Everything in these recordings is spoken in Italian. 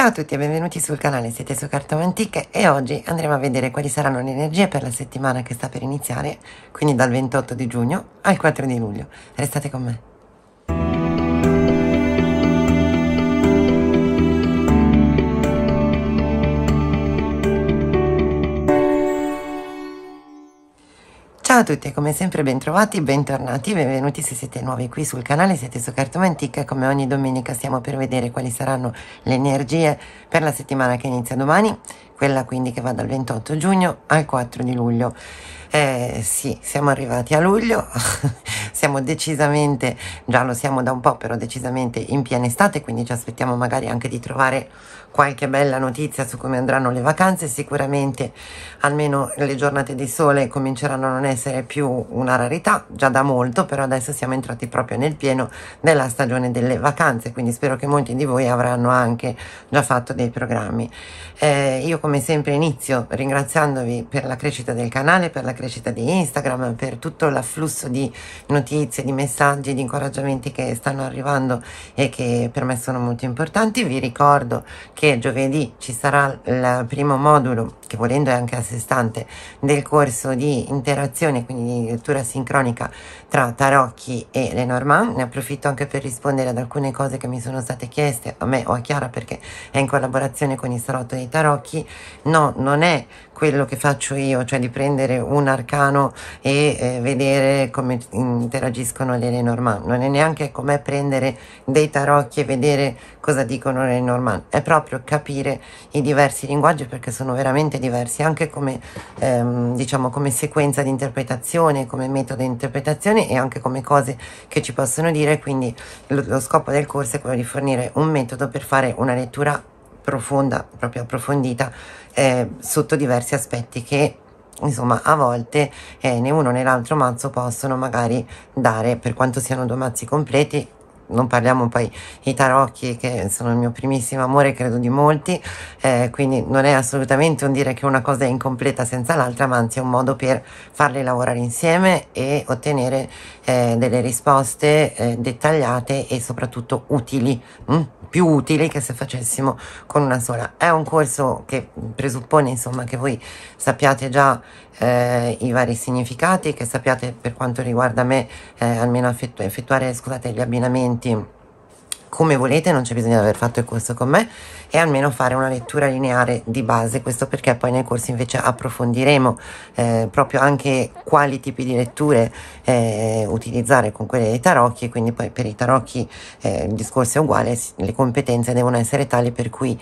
Ciao a tutti e benvenuti sul canale, siete su Cartome Antiche e oggi andremo a vedere quali saranno le energie per la settimana che sta per iniziare, quindi dal 28 di giugno al 4 di luglio. Restate con me. Ciao a tutti e come sempre bentrovati e bentornati, benvenuti se siete nuovi qui sul canale, siete su Cartomantica e come ogni domenica stiamo per vedere quali saranno le energie per la settimana che inizia domani, quella quindi che va dal 28 giugno al 4 di luglio. Eh, sì, siamo arrivati a luglio, siamo decisamente, già lo siamo da un po', però decisamente in piena estate, quindi ci aspettiamo magari anche di trovare qualche bella notizia su come andranno le vacanze, sicuramente almeno le giornate di sole cominceranno a non essere più una rarità, già da molto, però adesso siamo entrati proprio nel pieno della stagione delle vacanze, quindi spero che molti di voi avranno anche già fatto dei programmi. Eh, io come sempre inizio ringraziandovi per la crescita del canale, per la crescita di Instagram, per tutto l'afflusso di notizie, di messaggi, di incoraggiamenti che stanno arrivando e che per me sono molto importanti. Vi ricordo che che giovedì ci sarà il primo modulo che volendo è anche a sé stante, del corso di interazione, quindi di lettura sincronica tra Tarocchi e Lenormand. Ne approfitto anche per rispondere ad alcune cose che mi sono state chieste a me o a Chiara perché è in collaborazione con il Salotto dei Tarocchi. No, non è quello che faccio io, cioè di prendere un arcano e eh, vedere come interagiscono le Lenormand. Non è neanche com'è prendere dei tarocchi e vedere cosa dicono le Lenormand. È proprio capire i diversi linguaggi perché sono veramente diversi, anche come, ehm, diciamo, come sequenza di interpretazione, come metodo di interpretazione e anche come cose che ci possono dire, quindi lo, lo scopo del corso è quello di fornire un metodo per fare una lettura profonda, proprio approfondita, eh, sotto diversi aspetti che insomma a volte eh, né uno né l'altro mazzo possono magari dare per quanto siano due mazzi completi non parliamo poi i tarocchi che sono il mio primissimo amore, credo di molti, eh, quindi non è assolutamente un dire che una cosa è incompleta senza l'altra, ma anzi è un modo per farli lavorare insieme e ottenere eh, delle risposte eh, dettagliate e soprattutto utili, mh? Mm? più utili che se facessimo con una sola. È un corso che presuppone insomma che voi sappiate già eh, i vari significati, che sappiate per quanto riguarda me eh, almeno effettu effettuare scusate, gli abbinamenti come volete, non c'è bisogno di aver fatto il corso con me e almeno fare una lettura lineare di base, questo perché poi nel corso invece approfondiremo eh, proprio anche quali tipi di letture eh, utilizzare con quelle dei tarocchi e quindi poi per i tarocchi eh, il discorso è uguale, le competenze devono essere tali per cui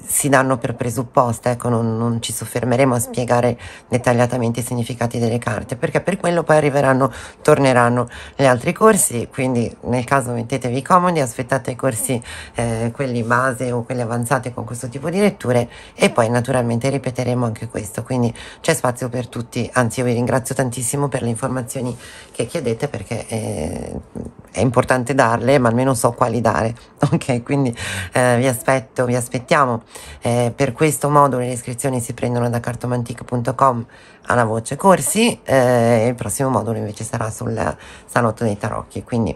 si danno per presupposta, ecco, non, non, ci soffermeremo a certo. spiegare dettagliatamente i significati delle carte, perché per quello poi arriveranno, torneranno gli altri corsi, quindi nel caso mettetevi comodi, aspettate i corsi, eh, quelli base o quelli avanzati con questo tipo di letture e poi naturalmente ripeteremo anche questo, quindi c'è spazio per tutti, anzi io vi ringrazio tantissimo per le informazioni che chiedete perché eh, è importante darle, ma almeno so quali dare, ok? Quindi eh, vi aspetto, vi aspettiamo eh, per questo modulo le iscrizioni si prendono da cartomantica.com alla voce corsi eh, il prossimo modulo invece sarà sul salotto dei tarocchi. Quindi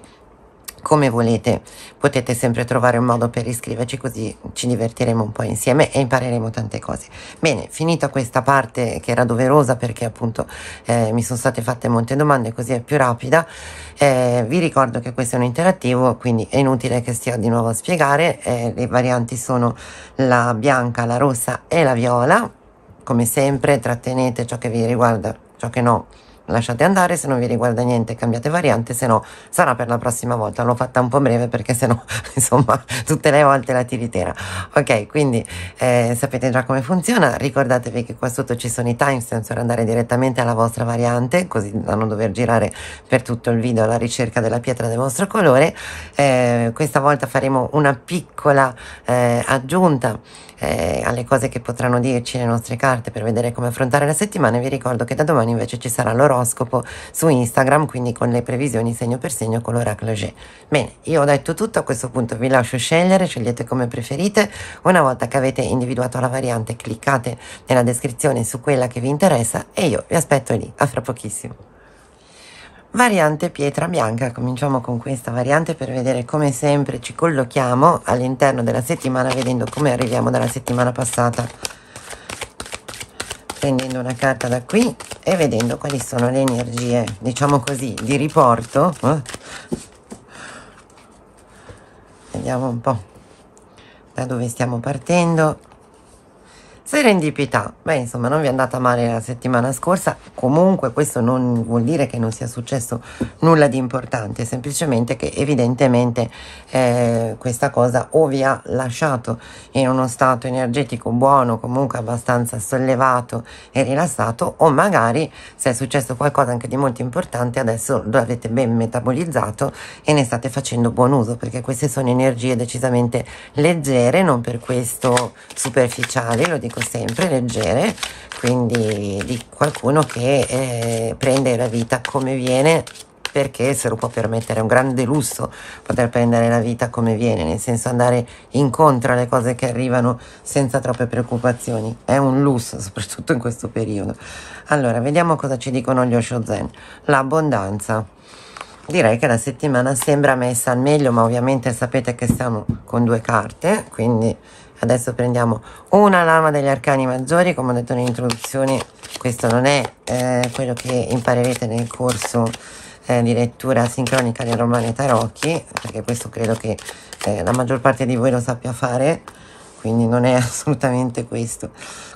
come volete potete sempre trovare un modo per iscriverci così ci divertiremo un po' insieme e impareremo tante cose bene finita questa parte che era doverosa perché appunto eh, mi sono state fatte molte domande così è più rapida eh, vi ricordo che questo è un interattivo quindi è inutile che stia di nuovo a spiegare eh, le varianti sono la bianca la rossa e la viola come sempre trattenete ciò che vi riguarda ciò che no lasciate andare, se non vi riguarda niente cambiate variante, se no sarà per la prossima volta. L'ho fatta un po' breve perché se no, insomma, tutte le volte la tiritera. Ok, quindi eh, sapete già come funziona, ricordatevi che qua sotto ci sono i timestamps per andare direttamente alla vostra variante, così da non dover girare per tutto il video alla ricerca della pietra del vostro colore. Eh, questa volta faremo una piccola eh, aggiunta eh, alle cose che potranno dirci le nostre carte per vedere come affrontare la settimana, vi ricordo che da domani invece ci sarà l'oroscopo su Instagram, quindi con le previsioni segno per segno con l'oracle G. Bene, io ho detto tutto, a questo punto vi lascio scegliere, scegliete come preferite, una volta che avete individuato la variante cliccate nella descrizione su quella che vi interessa e io vi aspetto lì, a fra pochissimo variante pietra bianca cominciamo con questa variante per vedere come sempre ci collochiamo all'interno della settimana vedendo come arriviamo dalla settimana passata prendendo una carta da qui e vedendo quali sono le energie diciamo così di riporto eh. vediamo un po' da dove stiamo partendo Serendipità, beh insomma non vi è andata male la settimana scorsa, comunque questo non vuol dire che non sia successo nulla di importante, semplicemente che evidentemente eh, questa cosa o vi ha lasciato in uno stato energetico buono, comunque abbastanza sollevato e rilassato, o magari se è successo qualcosa anche di molto importante adesso lo avete ben metabolizzato e ne state facendo buon uso, perché queste sono energie decisamente leggere, non per questo superficiali, lo dico comunque sempre leggere, quindi di qualcuno che eh, prende la vita come viene perché se lo può permettere è un grande lusso poter prendere la vita come viene, nel senso andare incontro alle cose che arrivano senza troppe preoccupazioni, è un lusso soprattutto in questo periodo. Allora, vediamo cosa ci dicono gli Osho Zen. L'abbondanza. Direi che la settimana sembra messa al meglio, ma ovviamente sapete che stiamo con due carte, quindi adesso prendiamo una lama degli arcani maggiori come ho detto nell'introduzione questo non è eh, quello che imparerete nel corso eh, di lettura sincronica del romane tarocchi perché questo credo che eh, la maggior parte di voi lo sappia fare quindi non è assolutamente questo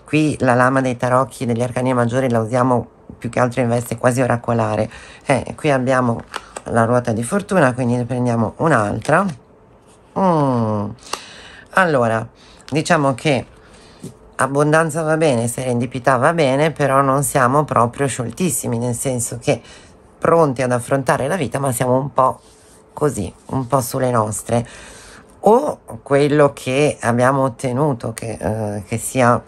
qui la lama dei tarocchi degli arcani maggiori la usiamo più che altro in veste quasi oracolare eh, qui abbiamo la ruota di fortuna quindi ne prendiamo un'altra mm. allora diciamo che abbondanza va bene, serendipità va bene, però non siamo proprio scioltissimi, nel senso che pronti ad affrontare la vita, ma siamo un po' così, un po' sulle nostre. O quello che abbiamo ottenuto, che, eh, che sia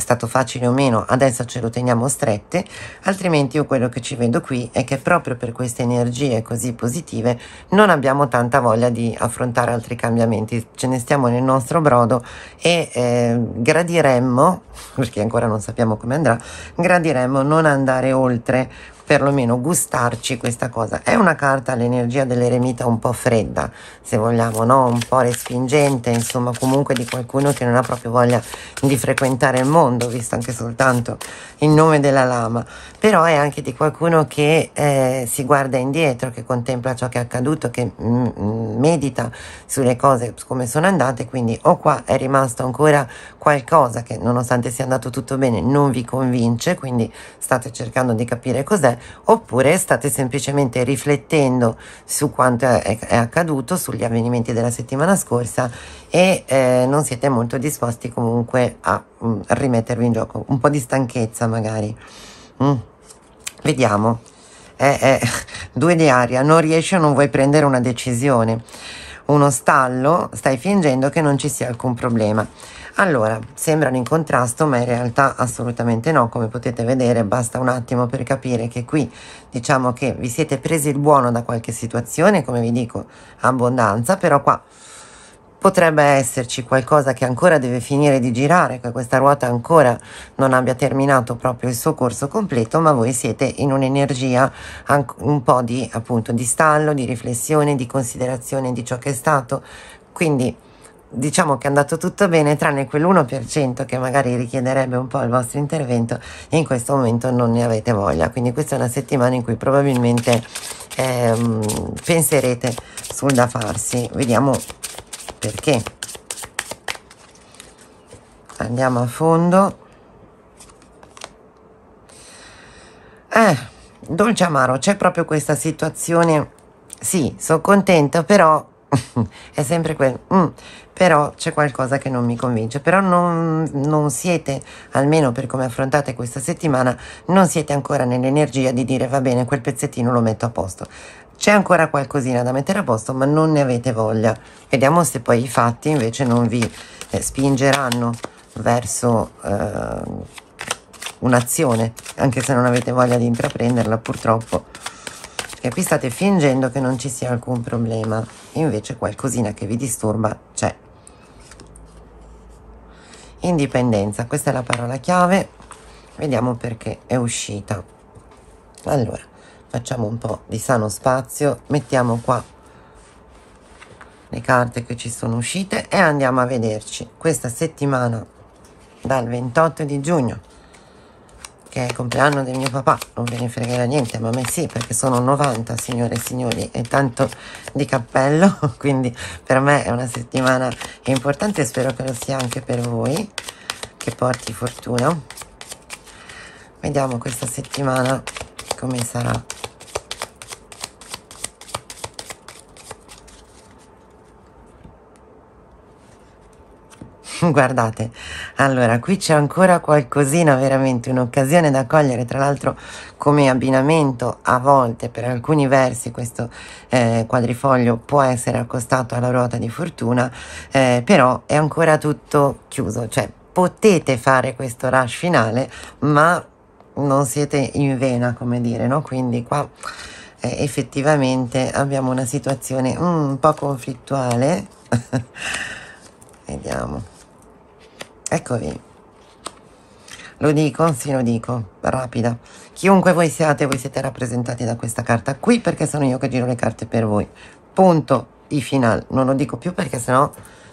stato facile o meno, adesso ce lo teniamo strette, altrimenti io quello che ci vedo qui è che proprio per queste energie così positive non abbiamo tanta voglia di affrontare altri cambiamenti, ce ne stiamo nel nostro brodo e eh, gradiremmo, perché ancora non sappiamo come andrà, gradiremmo non andare oltre perlomeno gustarci questa cosa. È una carta all'energia dell'eremita un po' fredda, se vogliamo, no? un po' respingente, insomma comunque di qualcuno che non ha proprio voglia di frequentare il mondo, visto anche soltanto il nome della lama, però è anche di qualcuno che eh, si guarda indietro, che contempla ciò che è accaduto, che mm, mm, medita sulle cose come sono andate, quindi o qua è rimasto ancora qualcosa che nonostante sia andato tutto bene non vi convince, quindi state cercando di capire cos'è, oppure state semplicemente riflettendo su quanto è, è accaduto, sugli avvenimenti della settimana scorsa e eh, non siete molto disposti comunque a, a, mm, rimettervi in gioco, un po' di stanchezza magari. Mm. Vediamo. Eh, eh, due di aria, non riesci o non vuoi prendere una decisione. Uno stallo, stai fingendo che non ci sia alcun problema allora, sembrano in contrasto, ma in realtà assolutamente no, come potete vedere basta un attimo per capire che qui diciamo che vi siete presi il buono da qualche situazione, come vi dico, abbondanza, però qua potrebbe esserci qualcosa che ancora deve finire di girare, che questa ruota ancora non abbia terminato proprio il suo corso completo, ma voi siete in un'energia un po' di appunto di stallo, di riflessione, di considerazione di ciò che è stato, quindi diciamo che è andato tutto bene tranne quell'1% che magari richiederebbe un po' il vostro intervento e in questo momento non ne avete voglia quindi questa è una settimana in cui probabilmente ehm, penserete sul da farsi vediamo perché andiamo a fondo eh dolce amaro c'è proprio questa situazione sì sono contenta però è sempre quel mm, però c'è qualcosa che non mi convince, però non, non siete, almeno per come affrontate questa settimana, non siete ancora nell'energia di dire va bene, quel pezzettino lo metto a posto. C'è ancora qualcosina da mettere a posto, ma non ne avete voglia. Vediamo se poi i fatti invece non vi eh, spingeranno verso eh, un'azione, anche se non avete voglia di intraprenderla purtroppo perché qui state fingendo che non ci sia alcun problema invece qualcosina che vi disturba c'è indipendenza questa è la parola chiave vediamo perché è uscita allora facciamo un po di sano spazio mettiamo qua le carte che ci sono uscite e andiamo a vederci questa settimana dal 28 di giugno che è il compleanno di mio papà, non ve ne fregherà niente, ma a me sì, perché sono 90, signore e signori, e tanto di cappello, quindi per me è una settimana importante e spero che lo sia anche per voi, che porti fortuna. Vediamo questa settimana come sarà. guardate allora qui c'è ancora qualcosina veramente un'occasione da cogliere tra l'altro come abbinamento a volte per alcuni versi questo eh, quadrifoglio può essere accostato alla ruota di fortuna eh, però è ancora tutto chiuso cioè potete fare questo rush finale ma non siete in vena come dire no quindi qua eh, effettivamente abbiamo una situazione mm, un po' conflittuale vediamo Eccovi. Lo dico? Sì, lo dico. Rapida. Chiunque voi siate, voi siete rappresentati da questa carta qui perché sono io che giro le carte per voi. Punto. I final. Non lo dico più perché sennò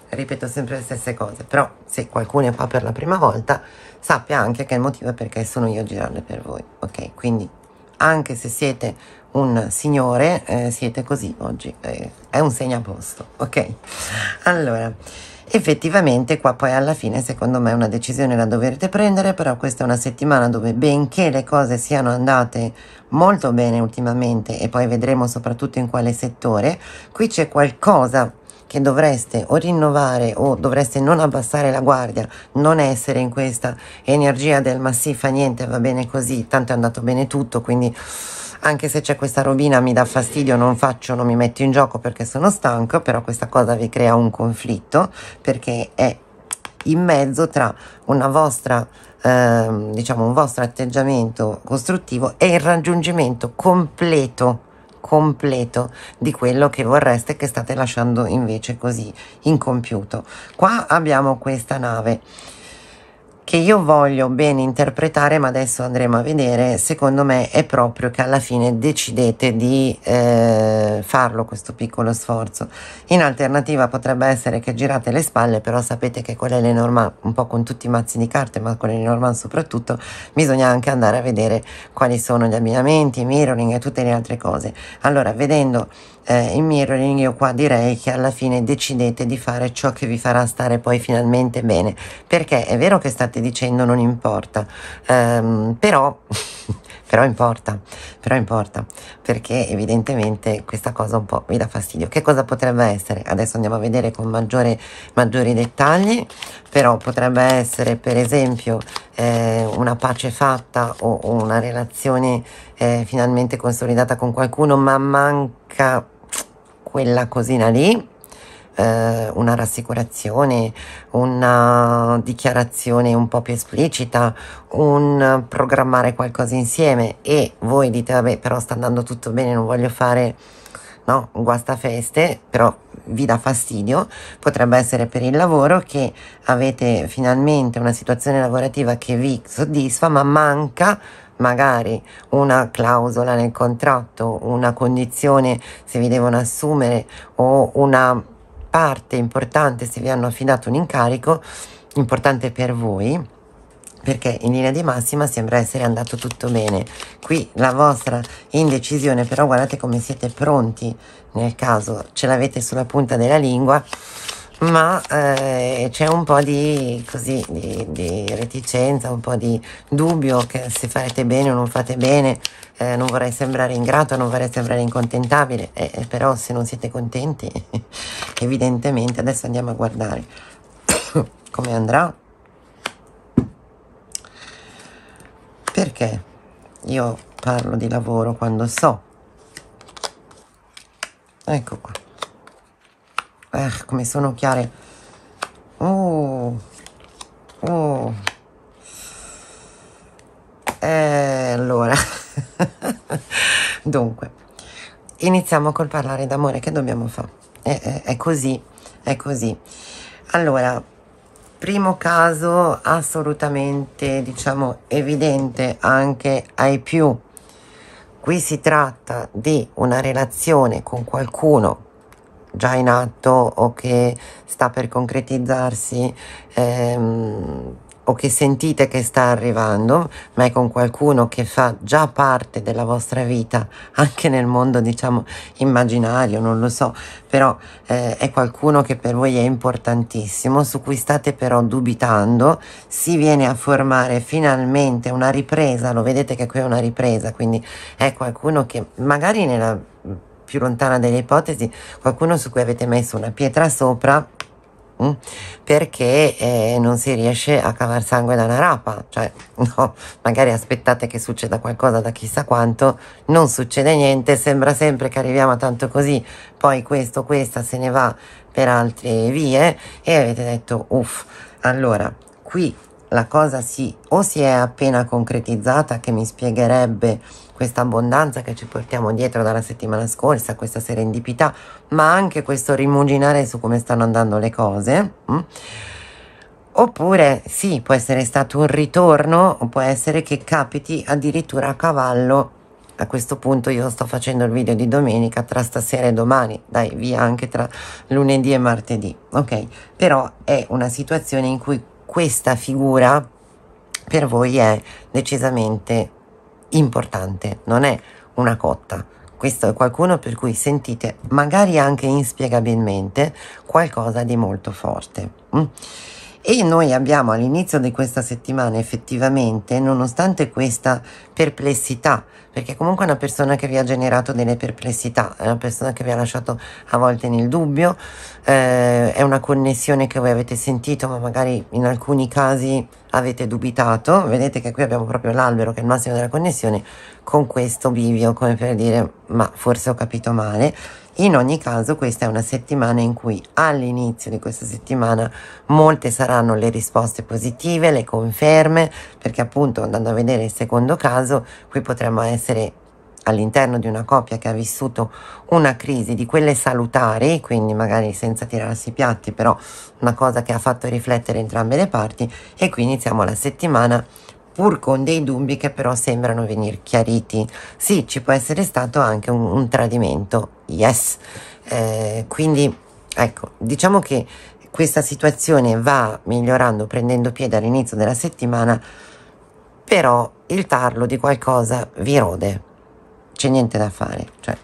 ripeto sempre le stesse cose. Però se qualcuno è qua per la prima volta, sappia anche che il motivo è perché sono io a girarle per voi. Ok? Quindi anche se siete un signore, eh, siete così oggi. Eh, è un segno a posto. Ok? Allora... Effettivamente qua poi alla fine secondo me una decisione la dovrete prendere, però questa è una settimana dove benché le cose siano andate molto bene ultimamente e poi vedremo soprattutto in quale settore, qui c'è qualcosa che dovreste o rinnovare o dovreste non abbassare la guardia, non essere in questa energia del ma sì fa niente, va bene così, tanto è andato bene tutto, quindi anche se c'è questa robina mi dà fastidio, non faccio, non mi metto in gioco perché sono stanco, però questa cosa vi crea un conflitto perché è in mezzo tra una vostra ehm, diciamo un vostro atteggiamento costruttivo e il raggiungimento completo completo di quello che vorreste che state lasciando invece così incompiuto qua abbiamo questa nave che io voglio ben interpretare, ma adesso andremo a vedere, secondo me è proprio che alla fine decidete di eh, farlo questo piccolo sforzo. In alternativa potrebbe essere che girate le spalle, però sapete che quella con l'Elenormand, un po' con tutti i mazzi di carte, ma con l'Elenormand soprattutto, bisogna anche andare a vedere quali sono gli abbinamenti, i mirroring e tutte le altre cose. Allora, vedendo eh, in mirroring io qua direi che alla fine decidete di fare ciò che vi farà stare poi finalmente bene perché è vero che state dicendo non importa ehm, però però importa, però importa, perché evidentemente questa cosa un po' vi dà fastidio. Che cosa potrebbe essere? Adesso andiamo a vedere con maggiore, maggiori dettagli, però potrebbe essere per esempio eh, una pace fatta o, o una relazione eh, finalmente consolidata con qualcuno, ma manca quella cosina lì, eh, una rassicurazione, una dichiarazione un po' più esplicita, un programmare qualcosa insieme e voi dite vabbè però sta andando tutto bene, non voglio fare no, un guastafeste, però vi dà fastidio, potrebbe essere per il lavoro che avete finalmente una situazione lavorativa che vi soddisfa ma manca magari una clausola nel contratto, una condizione se vi devono assumere o una parte importante se vi hanno affidato un incarico importante per voi perché in linea di massima sembra essere andato tutto bene. Qui la vostra indecisione, però guardate come siete pronti nel caso ce l'avete sulla punta della lingua ma eh, c'è un po' di, così, di, di, reticenza, un po' di dubbio che se farete bene o non fate bene, eh, non vorrei sembrare ingrato, non vorrei sembrare incontentabile, eh, eh però se non siete contenti, evidentemente adesso andiamo a guardare come andrà. Perché io parlo di lavoro quando so. Ecco qua eh, come sono chiare oh oh eh, allora dunque iniziamo col parlare d'amore che dobbiamo fare è, è, è così è così allora primo caso assolutamente diciamo evidente anche ai più qui si tratta di una relazione con qualcuno già in atto o che sta per concretizzarsi ehm, o che sentite che sta arrivando, ma è con qualcuno che fa già parte della vostra vita, anche nel mondo diciamo immaginario, non lo so, però eh, è qualcuno che per voi è importantissimo, su cui state però dubitando, si viene a formare finalmente una ripresa, lo vedete che qui è una ripresa, quindi è qualcuno che magari nella più lontana delle ipotesi, qualcuno su cui avete messo una pietra sopra mm, perché eh, non si riesce a cavar sangue da una rapa, cioè no, magari aspettate che succeda qualcosa da chissà quanto, non succede niente, sembra sempre che arriviamo a tanto così, poi questo, questa se ne va per altre vie e avete detto uff, allora qui la cosa si o si è appena concretizzata che mi spiegherebbe questa abbondanza che ci portiamo dietro dalla settimana scorsa, questa serendipità, ma anche questo rimuginare su come stanno andando le cose. Mm? Oppure sì, può essere stato un ritorno, o può essere che capiti addirittura a cavallo. A questo punto io sto facendo il video di domenica tra stasera e domani, dai via anche tra lunedì e martedì, ok? Però è una situazione in cui questa figura per voi è decisamente importante, non è una cotta. Questo è qualcuno per cui sentite, magari anche inspiegabilmente, qualcosa di molto forte. Mm. E noi abbiamo all'inizio di questa settimana effettivamente, nonostante questa perplessità, perché comunque è una persona che vi ha generato delle perplessità, è una persona che vi ha lasciato a volte nel dubbio, eh, è una connessione che voi avete sentito, ma magari in alcuni casi avete dubitato. Vedete che qui abbiamo proprio l'albero che è il massimo della connessione con questo bivio, come per dire, ma forse ho capito male. In ogni caso questa è una settimana in cui all'inizio di questa settimana molte saranno le risposte positive, le conferme, perché appunto andando a vedere il secondo caso qui potremmo essere all'interno di una coppia che ha vissuto una crisi di quelle salutari, quindi magari senza tirarsi i piatti, però una cosa che ha fatto riflettere entrambe le parti e qui iniziamo la settimana pur con dei dubbi che però sembrano venir chiariti. Sì, ci può essere stato anche un, un tradimento, yes. Eh, quindi, ecco, diciamo che questa situazione va migliorando, prendendo piede all'inizio della settimana, però il tarlo di qualcosa vi rode. C'è niente da fare, cioè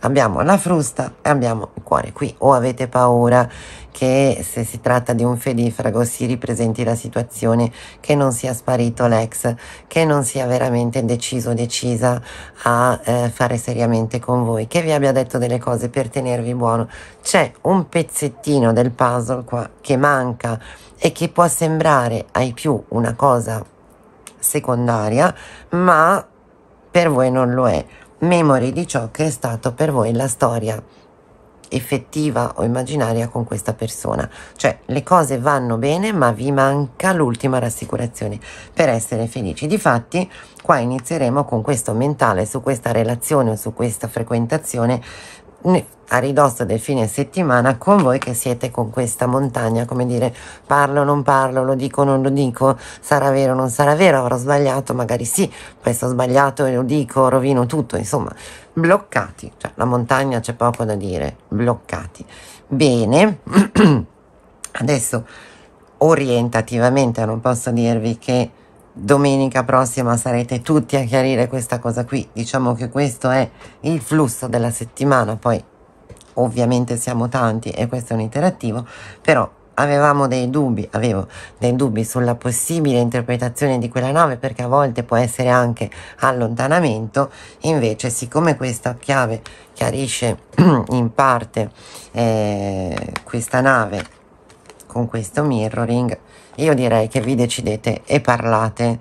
abbiamo la frusta e abbiamo il cuore qui o avete paura che se si tratta di un felifrago si ripresenti la situazione che non sia sparito l'ex che non sia veramente deciso decisa a eh, fare seriamente con voi che vi abbia detto delle cose per tenervi buono c'è un pezzettino del puzzle qua che manca e che può sembrare ai più una cosa secondaria ma per voi non lo è memori di ciò che è stato per voi la storia effettiva o immaginaria con questa persona. Cioè le cose vanno bene ma vi manca l'ultima rassicurazione per essere felici. Difatti qua inizieremo con questo mentale su questa relazione o su questa frequentazione a ridosso del fine settimana con voi che siete con questa montagna, come dire parlo, non parlo, lo dico, non lo dico, sarà vero, non sarà vero, avrò sbagliato, magari sì, poi sto sbagliato e lo dico, rovino tutto, insomma, bloccati, cioè la montagna c'è poco da dire, bloccati. Bene, adesso orientativamente non posso dirvi che domenica prossima sarete tutti a chiarire questa cosa qui diciamo che questo è il flusso della settimana poi ovviamente siamo tanti e questo è un interattivo però avevamo dei dubbi avevo dei dubbi sulla possibile interpretazione di quella nave perché a volte può essere anche allontanamento invece siccome questa chiave chiarisce in parte eh, questa nave con questo mirroring io direi che vi decidete e parlate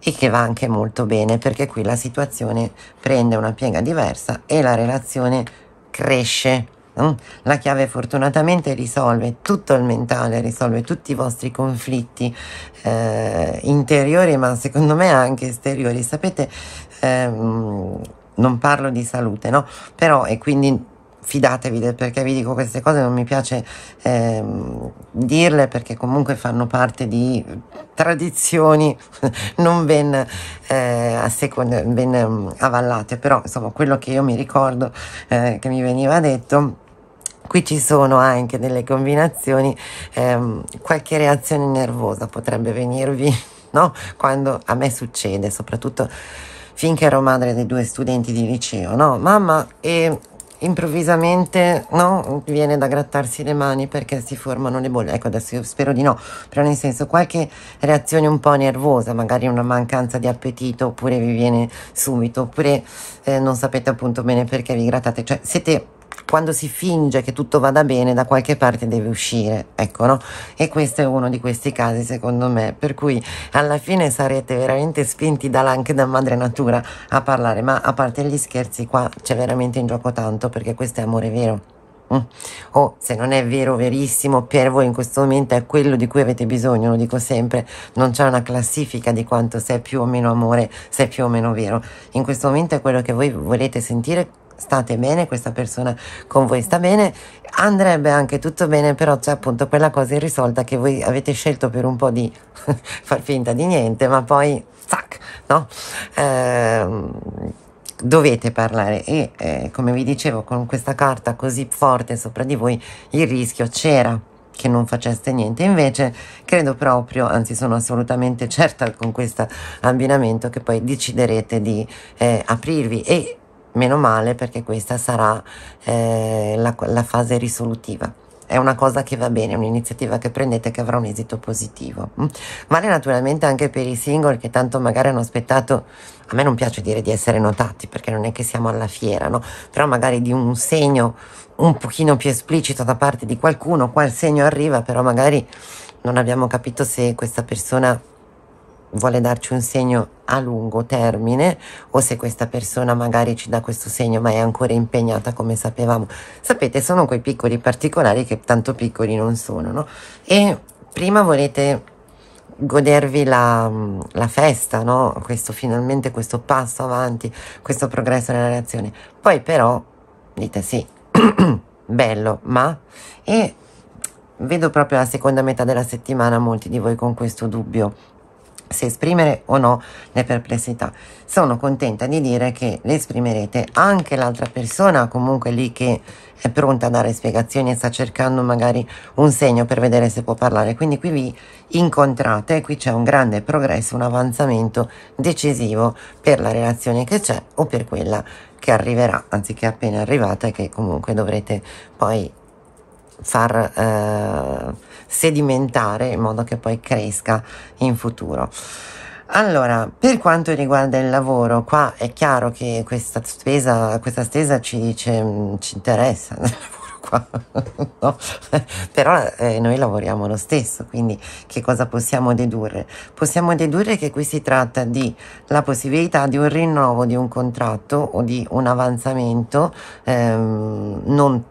e che va anche molto bene perché qui la situazione prende una piega diversa e la relazione cresce. Mm? La chiave fortunatamente risolve tutto il mentale, risolve tutti i vostri conflitti eh, interiori, ma secondo me anche esteriori. Sapete, ehm, non parlo di salute, no? Però e quindi fidatevi perché vi dico queste cose, non mi piace eh, dirle perché comunque fanno parte di tradizioni non ben, eh, seconda, ben ehm, avallate, però insomma quello che io mi ricordo eh, che mi veniva detto qui ci sono anche delle combinazioni, ehm, qualche reazione nervosa potrebbe venirvi, no? Quando a me succede, soprattutto finché ero madre di due studenti di liceo, no? Mamma, e improvvisamente no, viene da grattarsi le mani perché si formano le bolle. Ecco, adesso io spero di no, però nel senso qualche reazione un po' nervosa, magari una mancanza di appetito oppure vi viene subito, oppure eh, non sapete appunto bene perché vi grattate. Cioè siete quando si finge che tutto vada bene da qualche parte deve uscire, ecco no? E questo è uno di questi casi secondo me, per cui alla fine sarete veramente spinti da, anche da madre natura a parlare, ma a parte gli scherzi qua c'è veramente in gioco tanto perché questo è amore vero. Mm? O se non è vero, verissimo, per voi in questo momento è quello di cui avete bisogno, lo dico sempre, non c'è una classifica di quanto se è più o meno amore, se è più o meno vero. In questo momento è quello che voi volete sentire state bene, questa persona con voi sta bene, andrebbe anche tutto bene, però c'è appunto quella cosa irrisolta che voi avete scelto per un po' di far finta di niente, ma poi zac, no? Eh, dovete parlare e eh, come vi dicevo con questa carta così forte sopra di voi il rischio c'era che non faceste niente invece credo proprio anzi sono assolutamente certa con questo abbinamento che poi deciderete di eh, aprirvi e meno male perché questa sarà eh, la, la fase risolutiva è una cosa che va bene, un'iniziativa che prendete che avrà un esito positivo. Mm. Vale naturalmente anche per i single che tanto magari hanno aspettato, a me non piace dire di essere notati perché non è che siamo alla fiera, no? Però magari di un segno un pochino più esplicito da parte di qualcuno, qua il segno arriva, però magari non abbiamo capito se questa persona vuole darci un segno a lungo termine o se questa persona magari ci dà questo segno ma è ancora impegnata come sapevamo. Sapete, sono quei piccoli particolari che tanto piccoli non sono, no? E prima volete godervi la, la festa, no? Questo finalmente, questo passo avanti, questo progresso nella reazione. Poi però dite sì, bello, ma... E vedo proprio la seconda metà della settimana molti di voi con questo dubbio se esprimere o no le perplessità. Sono contenta di dire che le esprimerete anche l'altra persona, comunque lì che è pronta a dare spiegazioni e sta cercando magari un segno per vedere se può parlare. Quindi qui vi incontrate, qui c'è un grande progresso, un avanzamento decisivo per la relazione che c'è o per quella che arriverà, anziché appena arrivata e che comunque dovrete poi far... Eh, sedimentare in modo che poi cresca in futuro. Allora, per quanto riguarda il lavoro, qua è chiaro che questa spesa, questa stesa ci dice, ci interessa il lavoro qua, no? però eh, noi lavoriamo lo stesso, quindi che cosa possiamo dedurre? Possiamo dedurre che qui si tratta di la possibilità di un rinnovo di un contratto o di un avanzamento ehm, non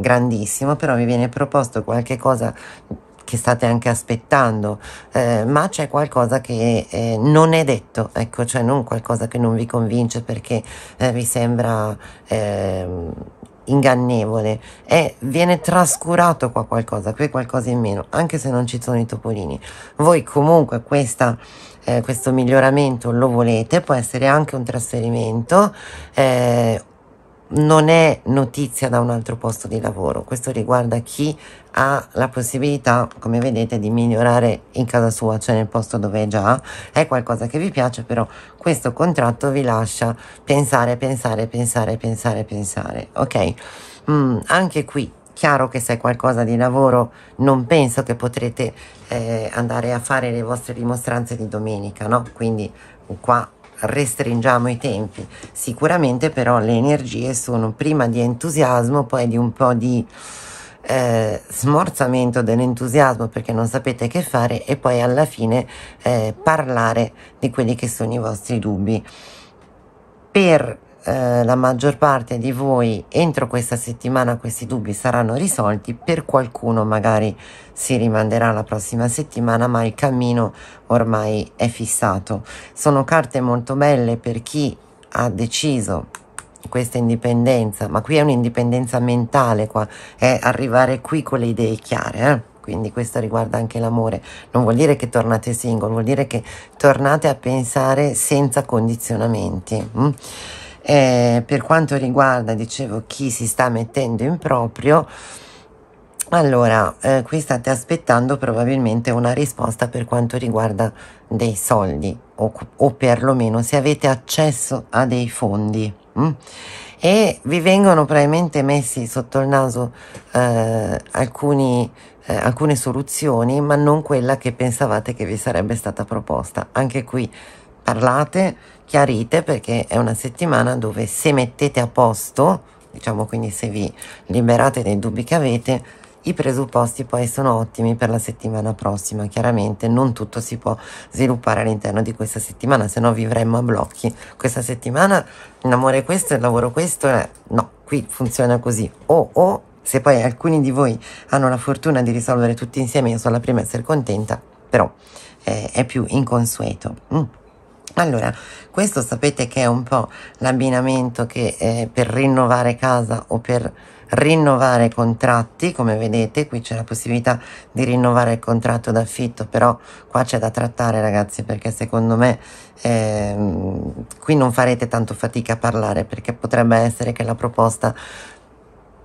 grandissimo, però vi viene proposto qualche cosa che state anche aspettando, eh, ma c'è qualcosa che eh, non è detto, ecco, cioè non qualcosa che non vi convince perché eh, vi sembra ehm, ingannevole e viene trascurato qua qualcosa, qui qualcosa in meno, anche se non ci sono i topolini. Voi comunque questa, eh, questo miglioramento lo volete, può essere anche un trasferimento eh, non è notizia da un altro posto di lavoro, questo riguarda chi ha la possibilità, come vedete, di migliorare in casa sua, cioè nel posto dove è già, è qualcosa che vi piace, però questo contratto vi lascia pensare, pensare, pensare, pensare, pensare, ok? Mm, anche qui chiaro che se è qualcosa di lavoro non penso che potrete eh, andare a fare le vostre dimostranze di domenica, no? Quindi qua restringiamo i tempi. Sicuramente però le energie sono prima di entusiasmo, poi di un po' di eh, smorzamento dell'entusiasmo perché non sapete che fare e poi alla fine eh, parlare di quelli che sono i vostri dubbi. Per eh, la maggior parte di voi entro questa settimana questi dubbi saranno risolti, per qualcuno magari si rimanderà la prossima settimana, ma il cammino ormai è fissato. Sono carte molto belle per chi ha deciso questa indipendenza, ma qui è un'indipendenza mentale, qua è arrivare qui con le idee chiare. Eh? Quindi questo riguarda anche l'amore. Non vuol dire che tornate single, vuol dire che tornate a pensare senza condizionamenti. Hm? Eh, per quanto riguarda, dicevo, chi si sta mettendo in proprio, allora, eh, qui state aspettando probabilmente una risposta per quanto riguarda dei soldi o, o perlomeno se avete accesso a dei fondi mh? Mm? e vi vengono probabilmente messi sotto il naso eh, alcuni, eh, alcune soluzioni ma non quella che pensavate che vi sarebbe stata proposta. Anche qui parlate, chiarite perché è una settimana dove se mettete a posto, diciamo quindi se vi liberate dai dubbi che avete, i presupposti poi sono ottimi per la settimana prossima, chiaramente non tutto si può sviluppare all'interno di questa settimana, se no vivremmo a blocchi. Questa settimana l'amore questo, il lavoro questo, eh, no, qui funziona così, o o se poi alcuni di voi hanno la fortuna di risolvere tutti insieme, io sono la prima a essere contenta, però eh, è più inconsueto. Mm. Allora, questo sapete che è un po' l'abbinamento che eh, per rinnovare casa o per rinnovare contratti, come vedete qui c'è la possibilità di rinnovare il contratto d'affitto, però qua c'è da trattare ragazzi perché secondo me eh, qui non farete tanto fatica a parlare perché potrebbe essere che la proposta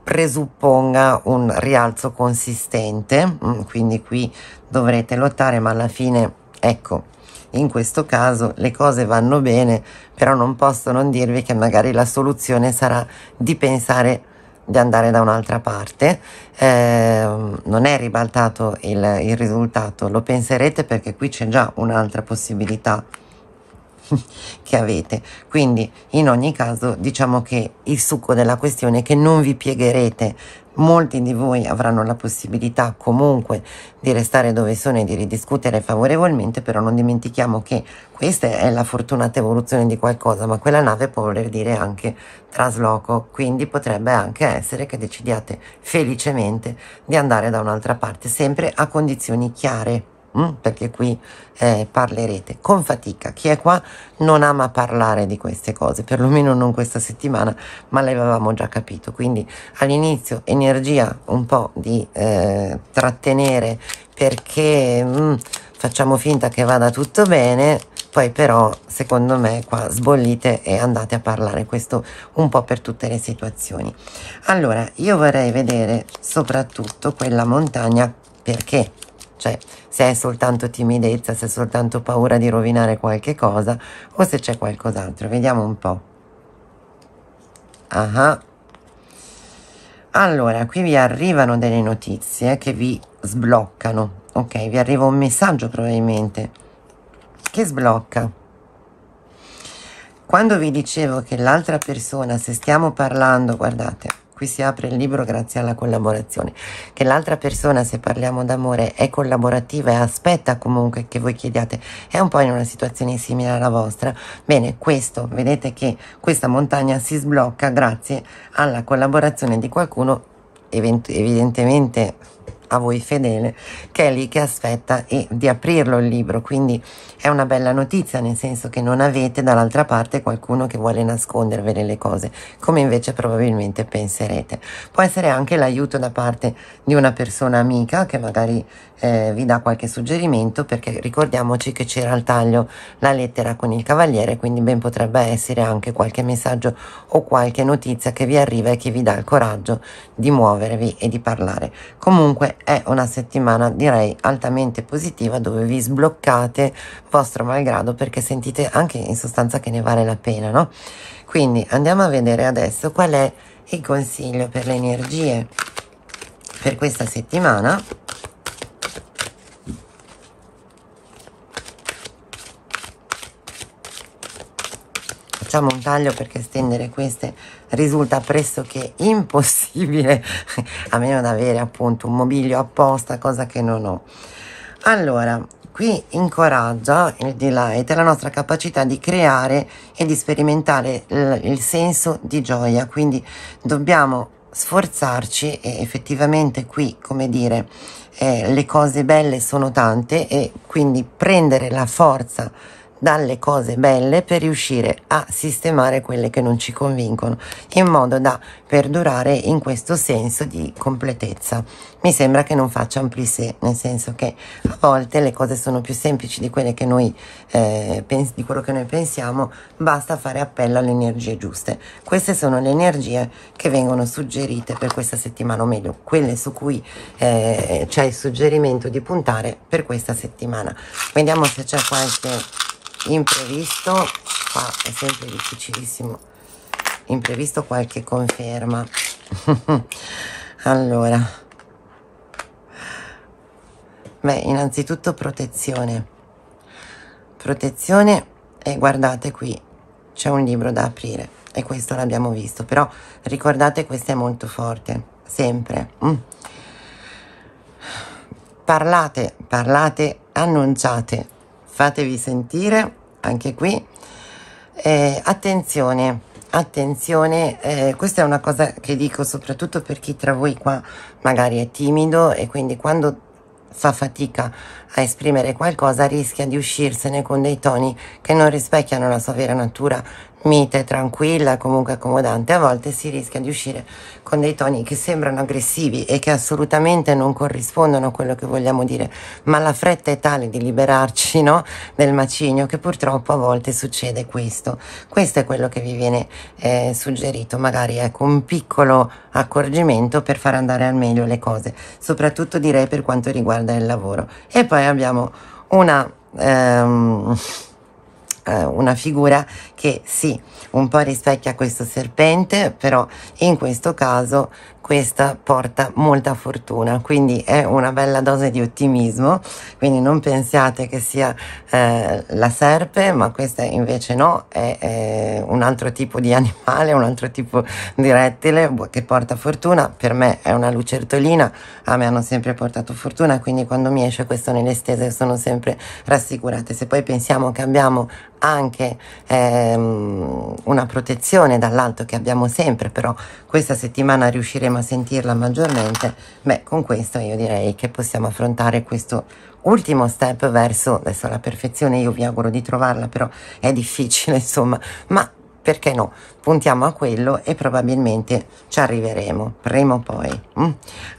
presupponga un rialzo consistente, mm, quindi qui dovrete lottare ma alla fine ecco in questo caso le cose vanno bene, però non posso non dirvi che magari la soluzione sarà di pensare di andare da un'altra parte. Eh, non è ribaltato il, il risultato, lo penserete perché qui c'è già un'altra possibilità che avete. Quindi in ogni caso diciamo che il succo della questione è che non vi piegherete Molti di voi avranno la possibilità comunque di restare dove sono e di ridiscutere favorevolmente, però non dimentichiamo che questa è la fortunata evoluzione di qualcosa, ma quella nave può voler dire anche trasloco, quindi potrebbe anche essere che decidiate felicemente di andare da un'altra parte, sempre a condizioni chiare. Mm? perché qui eh, parlerete con fatica. Chi è qua non ama parlare di queste cose, perlomeno non questa settimana, ma l'avevamo già capito. Quindi all'inizio energia un po' di eh, trattenere perché mh, mm, facciamo finta che vada tutto bene, poi però secondo me qua sbollite e andate a parlare questo un po' per tutte le situazioni. Allora, io vorrei vedere soprattutto quella montagna perché, cioè se è soltanto timidezza, se è soltanto paura di rovinare qualche cosa o se c'è qualcos'altro. Vediamo un po'. Aha. Allora, qui vi arrivano delle notizie che vi sbloccano. Ok, vi arriva un messaggio probabilmente che sblocca quando vi dicevo che l'altra persona, se stiamo parlando, guardate, qui si apre il libro grazie alla collaborazione, che l'altra persona, se parliamo d'amore, è collaborativa e aspetta comunque che voi chiediate, è un po' in una situazione simile alla vostra. Bene, questo, vedete che questa montagna si sblocca grazie alla collaborazione di qualcuno, evidentemente a voi fedele che è lì che aspetta e di aprirlo il libro quindi è una bella notizia nel senso che non avete dall'altra parte qualcuno che vuole nascondervele le cose come invece probabilmente penserete può essere anche l'aiuto da parte di una persona amica che magari eh, vi dà qualche suggerimento perché ricordiamoci che c'era al taglio la lettera con il cavaliere quindi ben potrebbe essere anche qualche messaggio o qualche notizia che vi arriva e che vi dà il coraggio di muovervi e di parlare comunque è una settimana direi altamente positiva dove vi sbloccate vostro malgrado perché sentite anche in sostanza che ne vale la pena, no? Quindi andiamo a vedere adesso qual è il consiglio per le energie per questa settimana. Facciamo un taglio perché stendere queste risulta pressoché impossibile a meno di avere appunto un mobilio apposta, cosa che non ho. Allora, qui incoraggia il delight la nostra capacità di creare e di sperimentare il, il senso di gioia, quindi dobbiamo sforzarci e effettivamente qui, come dire, eh, le cose belle sono tante e quindi prendere la forza dalle cose belle per riuscire a sistemare quelle che non ci convincono in modo da perdurare in questo senso di completezza. Mi sembra che non faccia un plissé, nel senso che a volte le cose sono più semplici di, quelle che noi, eh, pens- di quello che noi pensiamo, basta fare appello alle energie giuste. Queste sono le energie che vengono suggerite per questa settimana, o meglio, quelle su cui eh, c'è il suggerimento di puntare per questa settimana. Vediamo se c'è qualche imprevisto qua è sempre difficilissimo imprevisto qualche conferma allora beh innanzitutto protezione protezione e guardate qui c'è un libro da aprire e questo l'abbiamo visto però ricordate questo è molto forte sempre mm. parlate parlate annunciate fatevi sentire anche qui eh, attenzione attenzione eh, questa è una cosa che dico soprattutto per chi tra voi qua magari è timido e quindi quando fa fatica a esprimere qualcosa rischia di uscirsene con dei toni che non rispecchiano la sua vera natura mite, tranquilla, comunque accomodante, a volte si rischia di uscire con dei toni che sembrano aggressivi e che assolutamente non corrispondono a quello che vogliamo dire, ma la fretta è tale di liberarci no? del macigno che purtroppo a volte succede questo. Questo è quello che vi viene eh, suggerito, magari ecco un piccolo accorgimento per far andare al meglio le cose, soprattutto direi per quanto riguarda il lavoro. E poi abbiamo una... Ehm, eh, una figura che sì, un po' rispecchia questo serpente, però in questo caso questa porta molta fortuna, quindi è una bella dose di ottimismo, quindi non pensiate che sia eh, la serpe, ma questa invece no, è, è, un altro tipo di animale, un altro tipo di rettile che porta fortuna, per me è una lucertolina, a me hanno sempre portato fortuna, quindi quando mi esce questo nelle stese sono sempre rassicurate. Se poi pensiamo che abbiamo anche eh, ehm, una protezione dall'alto che abbiamo sempre, però questa settimana riusciremo a sentirla maggiormente, beh, con questo io direi che possiamo affrontare questo ultimo step verso adesso la perfezione, io vi auguro di trovarla, però è difficile, insomma, ma perché no? puntiamo a quello e probabilmente ci arriveremo prima o poi. Mm.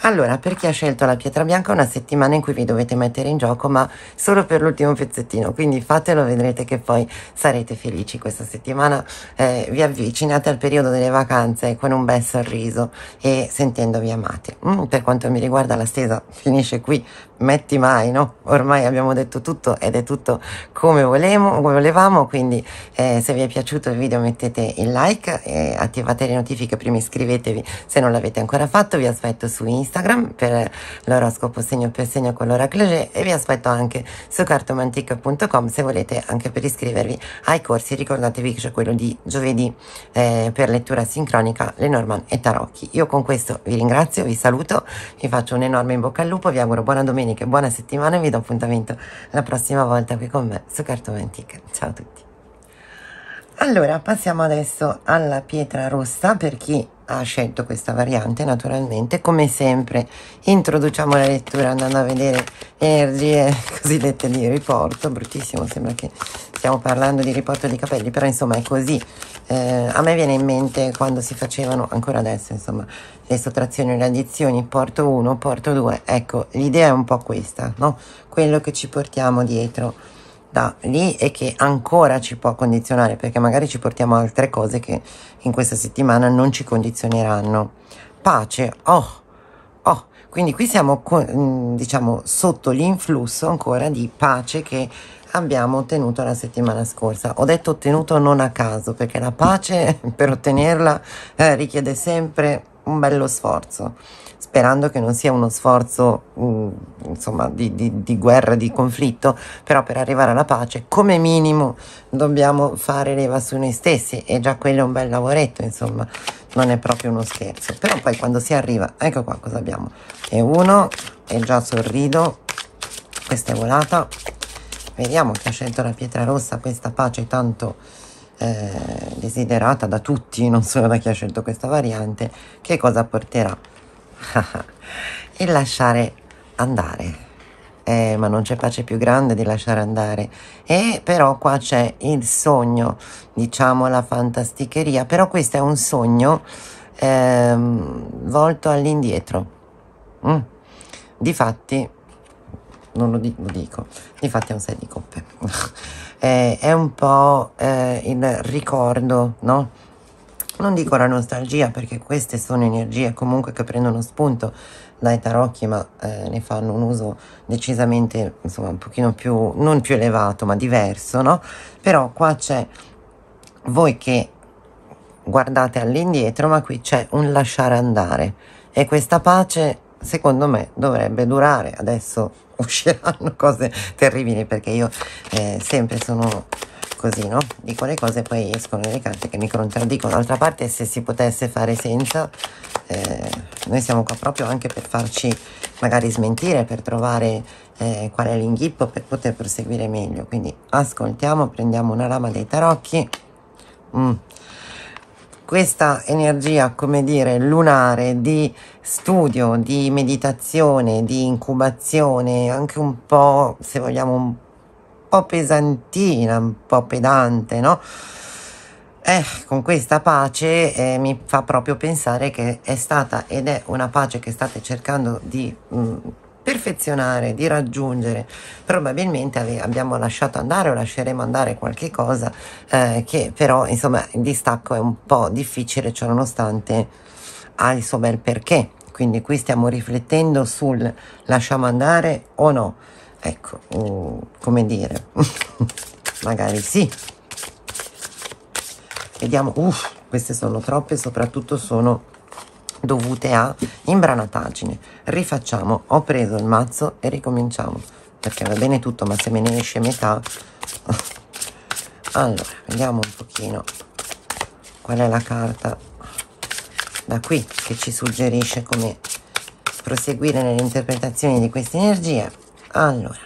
Allora, per chi ha scelto la pietra bianca una settimana in cui vi dovete mettere in gioco, ma solo per l'ultimo pezzettino, quindi fatelo, vedrete che poi sarete felici questa settimana. Eh, vi avvicinate al periodo delle vacanze con un bel sorriso e sentendovi amati. Mm. Per quanto mi riguarda la stesa finisce qui, metti mai, no? Ormai abbiamo detto tutto ed è tutto come volevamo, quindi eh, se vi è piaciuto il video mettete il like like e eh, attivate le notifiche prima iscrivetevi se non l'avete ancora fatto vi aspetto su Instagram per l'oroscopo segno per segno con l'ora l'oraclegé e vi aspetto anche su cartomantica.com se volete anche per iscrivervi ai corsi ricordatevi che c'è quello di giovedì eh, per lettura sincronica le Norman e Tarocchi io con questo vi ringrazio vi saluto vi faccio un enorme in bocca al lupo vi auguro buona domenica e buona settimana e vi do appuntamento la prossima volta qui con me su Cartomantica ciao a tutti allora, passiamo adesso alla pietra rossa per chi ha scelto questa variante naturalmente come sempre introduciamo la lettura andando a vedere energie cosiddette di riporto bruttissimo sembra che stiamo parlando di riporto di capelli però insomma è così eh, a me viene in mente quando si facevano ancora adesso insomma le sottrazioni e le addizioni porto 1 porto 2 ecco l'idea è un po' questa no quello che ci portiamo dietro porta lì e che ancora ci può condizionare perché magari ci portiamo altre cose che in questa settimana non ci condizioneranno. Pace, oh, oh, quindi qui siamo mm, diciamo sotto l'influsso ancora di pace che abbiamo ottenuto la settimana scorsa. Ho detto ottenuto non a caso perché la pace per ottenerla eh, richiede sempre un bello sforzo sperando che non sia uno sforzo mh, mm, insomma, di, di, di, guerra, di conflitto, però per arrivare alla pace come minimo dobbiamo fare leva su noi stessi e già quello è un bel lavoretto, insomma, non è proprio uno scherzo. Però poi quando si arriva, ecco qua cosa abbiamo, e uno, e già sorrido, questa è volata, vediamo che ha scelto la pietra rossa, questa pace tanto... Eh, desiderata da tutti, non solo da chi ha scelto questa variante, che cosa porterà? e lasciare andare. Eh, ma non c'è pace più grande di lasciare andare. E però qua c'è il sogno, diciamo la fantasticheria, però questo è un sogno ehm, volto all'indietro. Mm. Difatti, non lo, dico, lo dico, difatti è un 6 di coppe. eh, è un po' eh, il ricordo, no? non dico la nostalgia perché queste sono energie comunque che prendono spunto dai tarocchi ma eh, ne fanno un uso decisamente insomma un pochino più non più elevato ma diverso no però qua c'è voi che guardate all'indietro ma qui c'è un lasciare andare e questa pace secondo me dovrebbe durare adesso usciranno cose terribili perché io eh, sempre sono così, no? Dico le cose e poi escono le carte che mi contraddicono. D'altra parte, se si potesse fare senza, eh, noi siamo qua proprio anche per farci magari smentire, per trovare eh, qual è l'inghippo, per poter proseguire meglio. Quindi ascoltiamo, prendiamo una lama dei tarocchi. Mm. Questa energia, come dire, lunare di studio, di meditazione, di incubazione, anche un po', se vogliamo, un po' po' pesantina, un po' pedante, no? Eh, con questa pace eh, mi fa proprio pensare che è stata ed è una pace che state cercando di mh, mm, perfezionare, di raggiungere. Probabilmente ave- abbiamo lasciato andare o lasceremo andare qualche cosa eh, che però insomma il distacco è un po' difficile ciononostante ha il suo bel perché. Quindi qui stiamo riflettendo sul lasciamo andare o no ecco, mm, come dire, magari sì. Vediamo, uff, queste sono troppe, soprattutto sono dovute a imbranataggine. Rifacciamo, ho preso il mazzo e ricominciamo, perché va bene tutto, ma se me ne esce metà... allora, vediamo un pochino qual è la carta da qui che ci suggerisce come proseguire nell'interpretazione di questa energia allora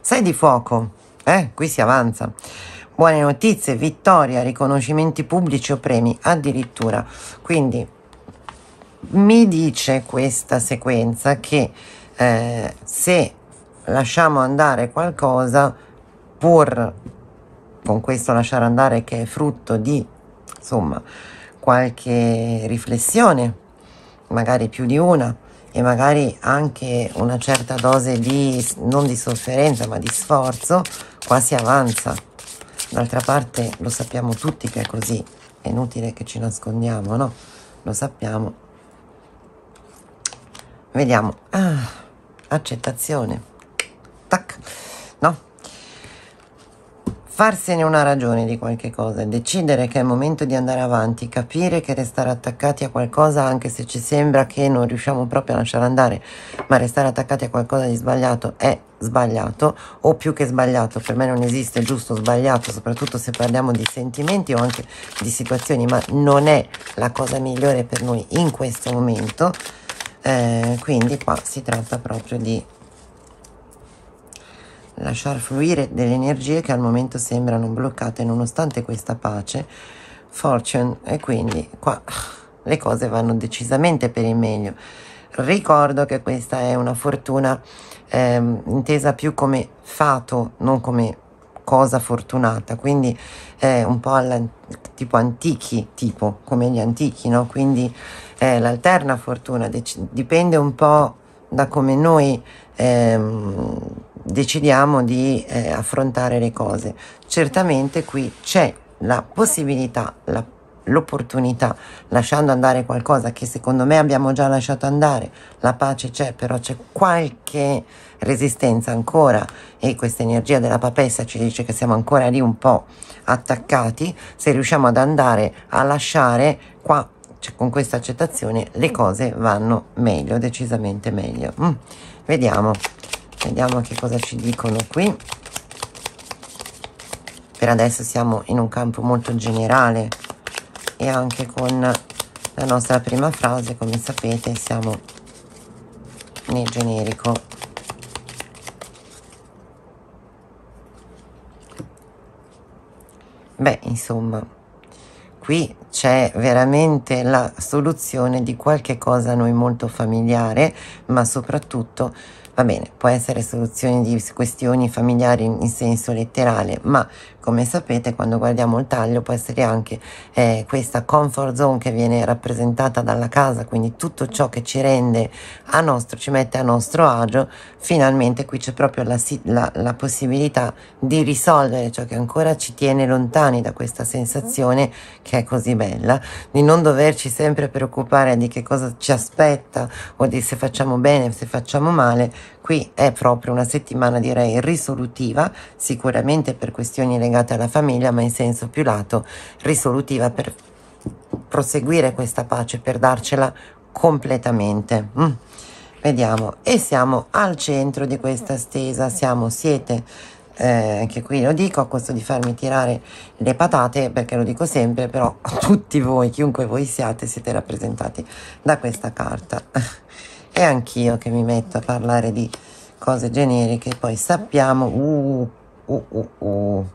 sei di fuoco eh qui si avanza buone notizie vittoria riconoscimenti pubblici o premi addirittura quindi mi dice questa sequenza che eh, se lasciamo andare qualcosa pur con questo lasciare andare che è frutto di insomma qualche riflessione magari più di una e magari anche una certa dose di, non di sofferenza, ma di sforzo, qua si avanza. D'altra parte lo sappiamo tutti che è così, è inutile che ci nascondiamo, no? Lo sappiamo. Vediamo. Ah, accettazione. Tac. No, farsene una ragione di qualche cosa, decidere che è il momento di andare avanti, capire che restare attaccati a qualcosa anche se ci sembra che non riusciamo proprio a lasciare andare, ma restare attaccati a qualcosa di sbagliato è sbagliato o più che sbagliato, per me non esiste giusto o sbagliato, soprattutto se parliamo di sentimenti o anche di situazioni, ma non è la cosa migliore per noi in questo momento. Eh, quindi qua si tratta proprio di lasciar fluire delle energie che al momento sembrano bloccate nonostante questa pace, fortune, e quindi qua le cose vanno decisamente per il meglio. Ricordo che questa è una fortuna ehm, intesa più come fato, non come cosa fortunata, quindi eh, un po' alla, tipo antichi, tipo come gli antichi, no? Quindi eh, l'alterna fortuna dipende un po' da come noi ehm, decidiamo di eh, affrontare le cose. Certamente qui c'è la possibilità, l'opportunità, lasciando andare qualcosa che secondo me abbiamo già lasciato andare, la pace c'è, però c'è qualche resistenza ancora e questa energia della papessa ci dice che siamo ancora lì un po' attaccati, se riusciamo ad andare a lasciare qua cioè, con questa accettazione le cose vanno meglio, decisamente meglio. Mm, vediamo vediamo che cosa ci dicono qui per adesso siamo in un campo molto generale e anche con la nostra prima frase come sapete siamo nel generico beh insomma qui c'è veramente la soluzione di qualche cosa a noi molto familiare ma soprattutto va bene, può essere soluzione di questioni familiari in senso letterale, ma come sapete quando guardiamo il taglio può essere anche eh, questa comfort zone che viene rappresentata dalla casa quindi tutto ciò che ci rende a nostro ci mette a nostro agio finalmente qui c'è proprio la, la, la possibilità di risolvere ciò che ancora ci tiene lontani da questa sensazione che è così bella di non doverci sempre preoccupare di che cosa ci aspetta o di se facciamo bene se facciamo male qui è proprio una settimana direi risolutiva sicuramente per questioni legate legate alla famiglia, ma in senso più lato risolutiva per proseguire questa pace, per darcela completamente. Mm. Vediamo, e siamo al centro di questa stesa, siamo, siete, eh, anche qui lo dico, a costo di farmi tirare le patate, perché lo dico sempre, però tutti voi, chiunque voi siate, siete rappresentati da questa carta. e anch'io che mi metto a parlare di cose generiche, poi sappiamo... Uh, uh, uh, uh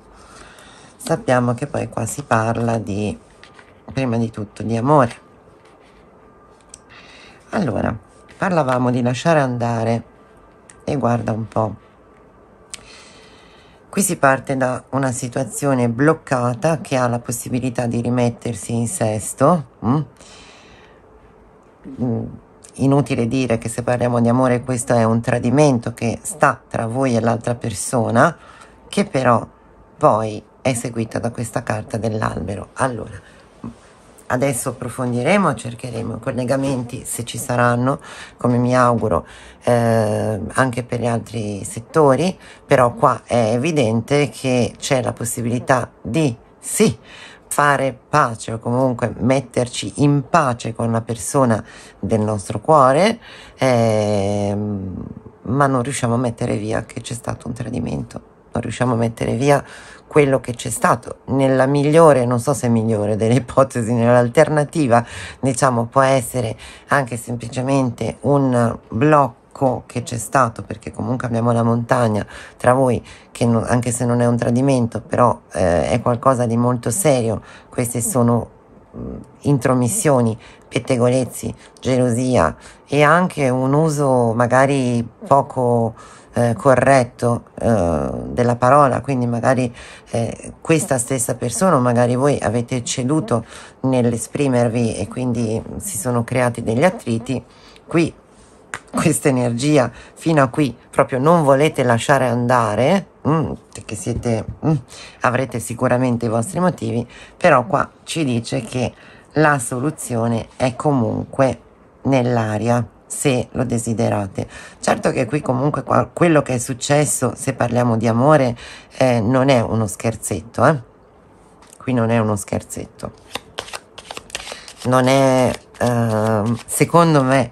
sappiamo che poi qua si parla di, prima di tutto, di amore. Allora, parlavamo di lasciare andare e guarda un po'. Qui si parte da una situazione bloccata che ha la possibilità di rimettersi in sesto. Mm. mm inutile dire che se parliamo di amore questo è un tradimento che sta tra voi e l'altra persona, che però poi è seguita da questa carta dell'albero. Allora, adesso approfondiremo, cercheremo collegamenti se ci saranno, come mi auguro, eh, anche per gli altri settori, però qua è evidente che c'è la possibilità di sì fare pace o comunque metterci in pace con la persona del nostro cuore, eh, ma non riusciamo a mettere via che c'è stato un tradimento non riusciamo a mettere via quello che c'è stato. Nella migliore, non so se migliore delle ipotesi, nell'alternativa, diciamo, può essere anche semplicemente un blocco che c'è stato perché comunque abbiamo la montagna tra voi che non, anche se non è un tradimento però eh, è qualcosa di molto serio queste sono intromissioni, pettegolezzi, gelosia e anche un uso magari poco eh, corretto eh, della parola, quindi magari eh, questa stessa persona o magari voi avete ceduto nell'esprimervi e quindi si sono creati degli attriti, qui questa energia fino a qui proprio non volete lasciare andare, mm, perché siete, mm, avrete sicuramente i vostri motivi, però qua ci dice che la soluzione è comunque nell'aria se lo desiderate. Certo che qui comunque quello che è successo, se parliamo di amore, eh, non è uno scherzetto, eh? qui non è uno scherzetto, non è, eh, secondo me,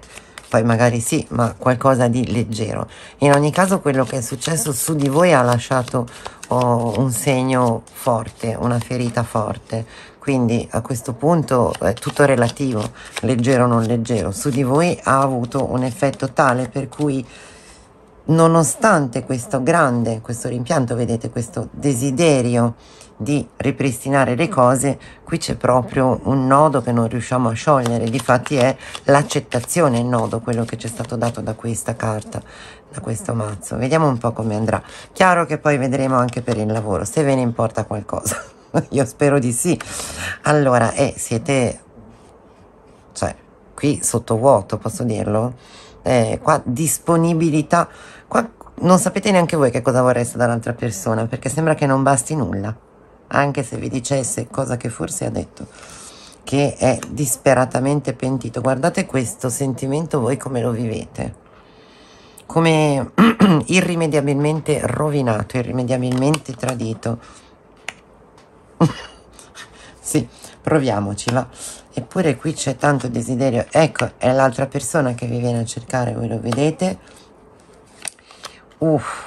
poi magari sì, ma qualcosa di leggero. In ogni caso quello che è successo su di voi ha lasciato oh, un segno forte, una ferita forte quindi a questo punto è tutto relativo, leggero o non leggero, su di voi ha avuto un effetto tale per cui nonostante questo grande, questo rimpianto, vedete, questo desiderio di ripristinare le cose, qui c'è proprio un nodo che non riusciamo a sciogliere, difatti è l'accettazione il nodo, quello che ci è stato dato da questa carta, da questo mazzo. Vediamo un po' come andrà. Chiaro che poi vedremo anche per il lavoro, se ve ne importa qualcosa. Io spero di sì. Allora, eh, siete... Cioè, qui sottovuoto, posso dirlo? Eh, qua disponibilità... Qua non sapete neanche voi che cosa vorreste dall'altra persona, perché sembra che non basti nulla. Anche se vi dicesse cosa che forse ha detto che è disperatamente pentito. Guardate questo sentimento voi come lo vivete, come irrimediabilmente rovinato, irrimediabilmente tradito. sì, proviamoci, va. Eppure qui c'è tanto desiderio. Ecco, è l'altra persona che vi viene a cercare, voi lo vedete. Uff,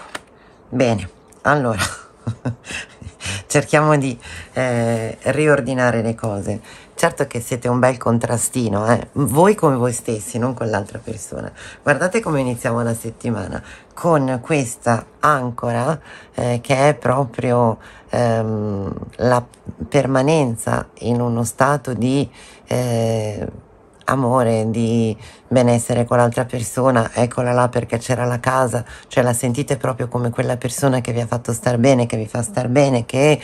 bene, allora cerchiamo di eh, riordinare le cose. Certo che siete un bel contrastino, eh? voi come voi stessi, non con l'altra persona. Guardate come iniziamo la settimana con questa ancora eh, che è proprio ehm, la permanenza in uno stato di... Eh, amore, di benessere con l'altra persona, eccola là perché c'era la casa, cioè la sentite proprio come quella persona che vi ha fatto star bene, che vi fa star bene, che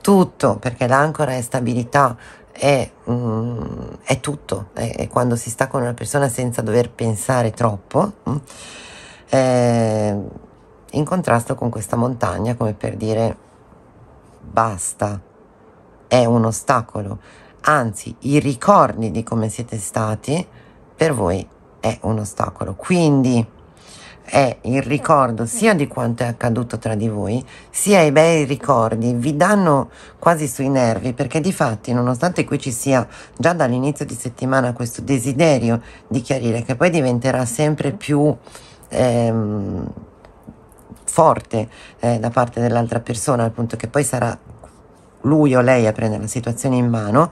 tutto, perché l'ancora è stabilità, è, mm, è tutto, è, è, quando si sta con una persona senza dover pensare troppo, mm, è in contrasto con questa montagna, come per dire basta, è un ostacolo, anzi i ricordi di come siete stati per voi è un ostacolo. Quindi è il ricordo sia di quanto è accaduto tra di voi, sia i bei ricordi vi danno quasi sui nervi, perché di fatti, nonostante qui ci sia già dall'inizio di settimana questo desiderio di chiarire, che poi diventerà sempre più ehm, forte eh, da parte dell'altra persona, al punto che poi sarà lui o lei a prendere la situazione in mano,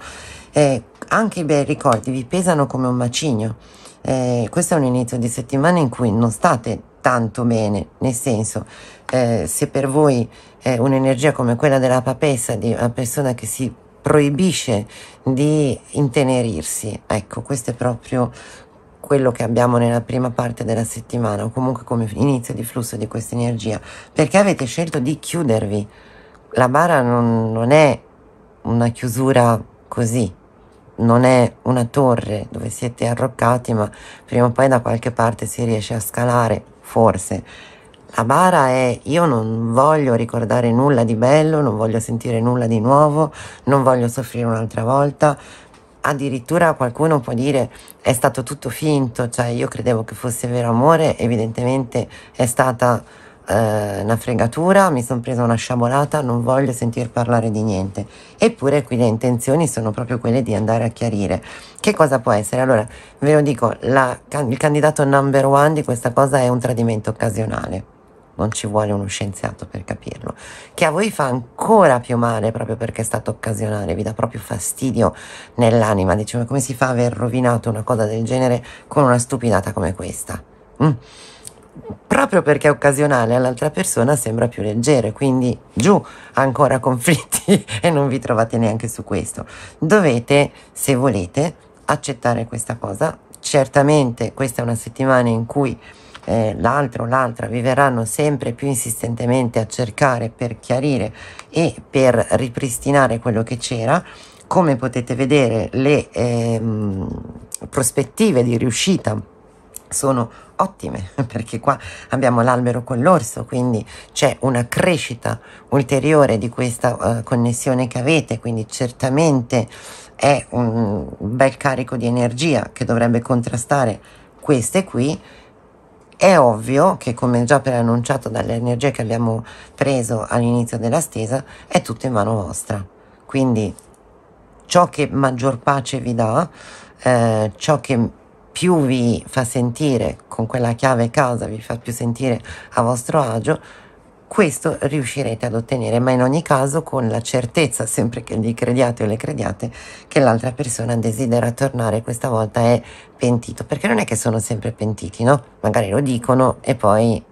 eh, anche i bei ricordi vi pesano come un macigno eh, questo è un inizio di settimana in cui non state tanto bene, nel senso eh, se per voi eh, un'energia come quella della papessa, di una persona che si proibisce di intenerirsi, ecco questo è proprio quello che abbiamo nella prima parte della settimana o comunque come inizio di flusso di questa energia, perché avete scelto di chiudervi. La bara non, non è una chiusura così, non è una torre dove siete arroccati, ma prima o poi da qualche parte si riesce a scalare, forse. La bara è io non voglio ricordare nulla di bello, non voglio sentire nulla di nuovo, non voglio soffrire un'altra volta. Addirittura qualcuno può dire è stato tutto finto, cioè io credevo che fosse vero amore, evidentemente è stata eh, una fregatura, mi sono presa una sciabolata, non voglio sentir parlare di niente. Eppure qui le intenzioni sono proprio quelle di andare a chiarire. Che cosa può essere? Allora, ve lo dico, la, il candidato number one di questa cosa è un tradimento occasionale non ci vuole uno scienziato per capirlo, che a voi fa ancora più male proprio perché è stato occasionale, vi dà proprio fastidio nell'anima, diciamo come si fa a aver rovinato una cosa del genere con una stupidata come questa. Mm proprio perché è occasionale all'altra persona sembra più leggero quindi giù ancora conflitti e non vi trovate neanche su questo. Dovete, se volete, accettare questa cosa. Certamente questa è una settimana in cui eh, l'altro o l'altra vi verranno sempre più insistentemente a cercare per chiarire e per ripristinare quello che c'era. Come potete vedere le eh, prospettive di riuscita sono ottime, perché qua abbiamo l'albero con l'orso, quindi c'è una crescita ulteriore di questa uh, connessione che avete, quindi certamente è un bel carico di energia che dovrebbe contrastare queste qui. È ovvio che, come già preannunciato dalle energie che abbiamo preso all'inizio della stesa, è tutto in mano vostra. Quindi ciò che maggior pace vi dà, eh, ciò che più vi fa sentire con quella chiave casa, vi fa più sentire a vostro agio, questo riuscirete ad ottenere, ma in ogni caso con la certezza, sempre che gli crediate o le crediate, che l'altra persona desidera tornare, questa volta è pentito, perché non è che sono sempre pentiti, no? Magari lo dicono e poi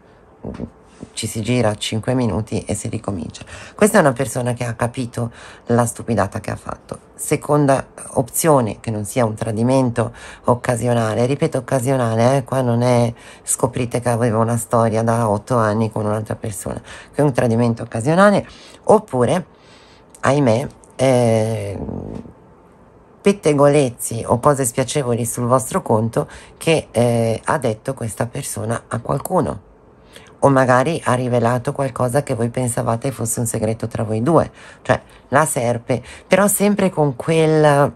ci si gira 5 minuti e si ricomincia. Questa è una persona che ha capito la stupidata che ha fatto. Seconda opzione, che non sia un tradimento occasionale, ripeto occasionale, eh, qua non è scoprite che avevo una storia da 8 anni con un'altra persona, che è un tradimento occasionale, oppure, ahimè, eh, pettegolezzi o cose spiacevoli sul vostro conto che eh, ha detto questa persona a qualcuno o magari ha rivelato qualcosa che voi pensavate fosse un segreto tra voi due, cioè la serpe, però sempre con quel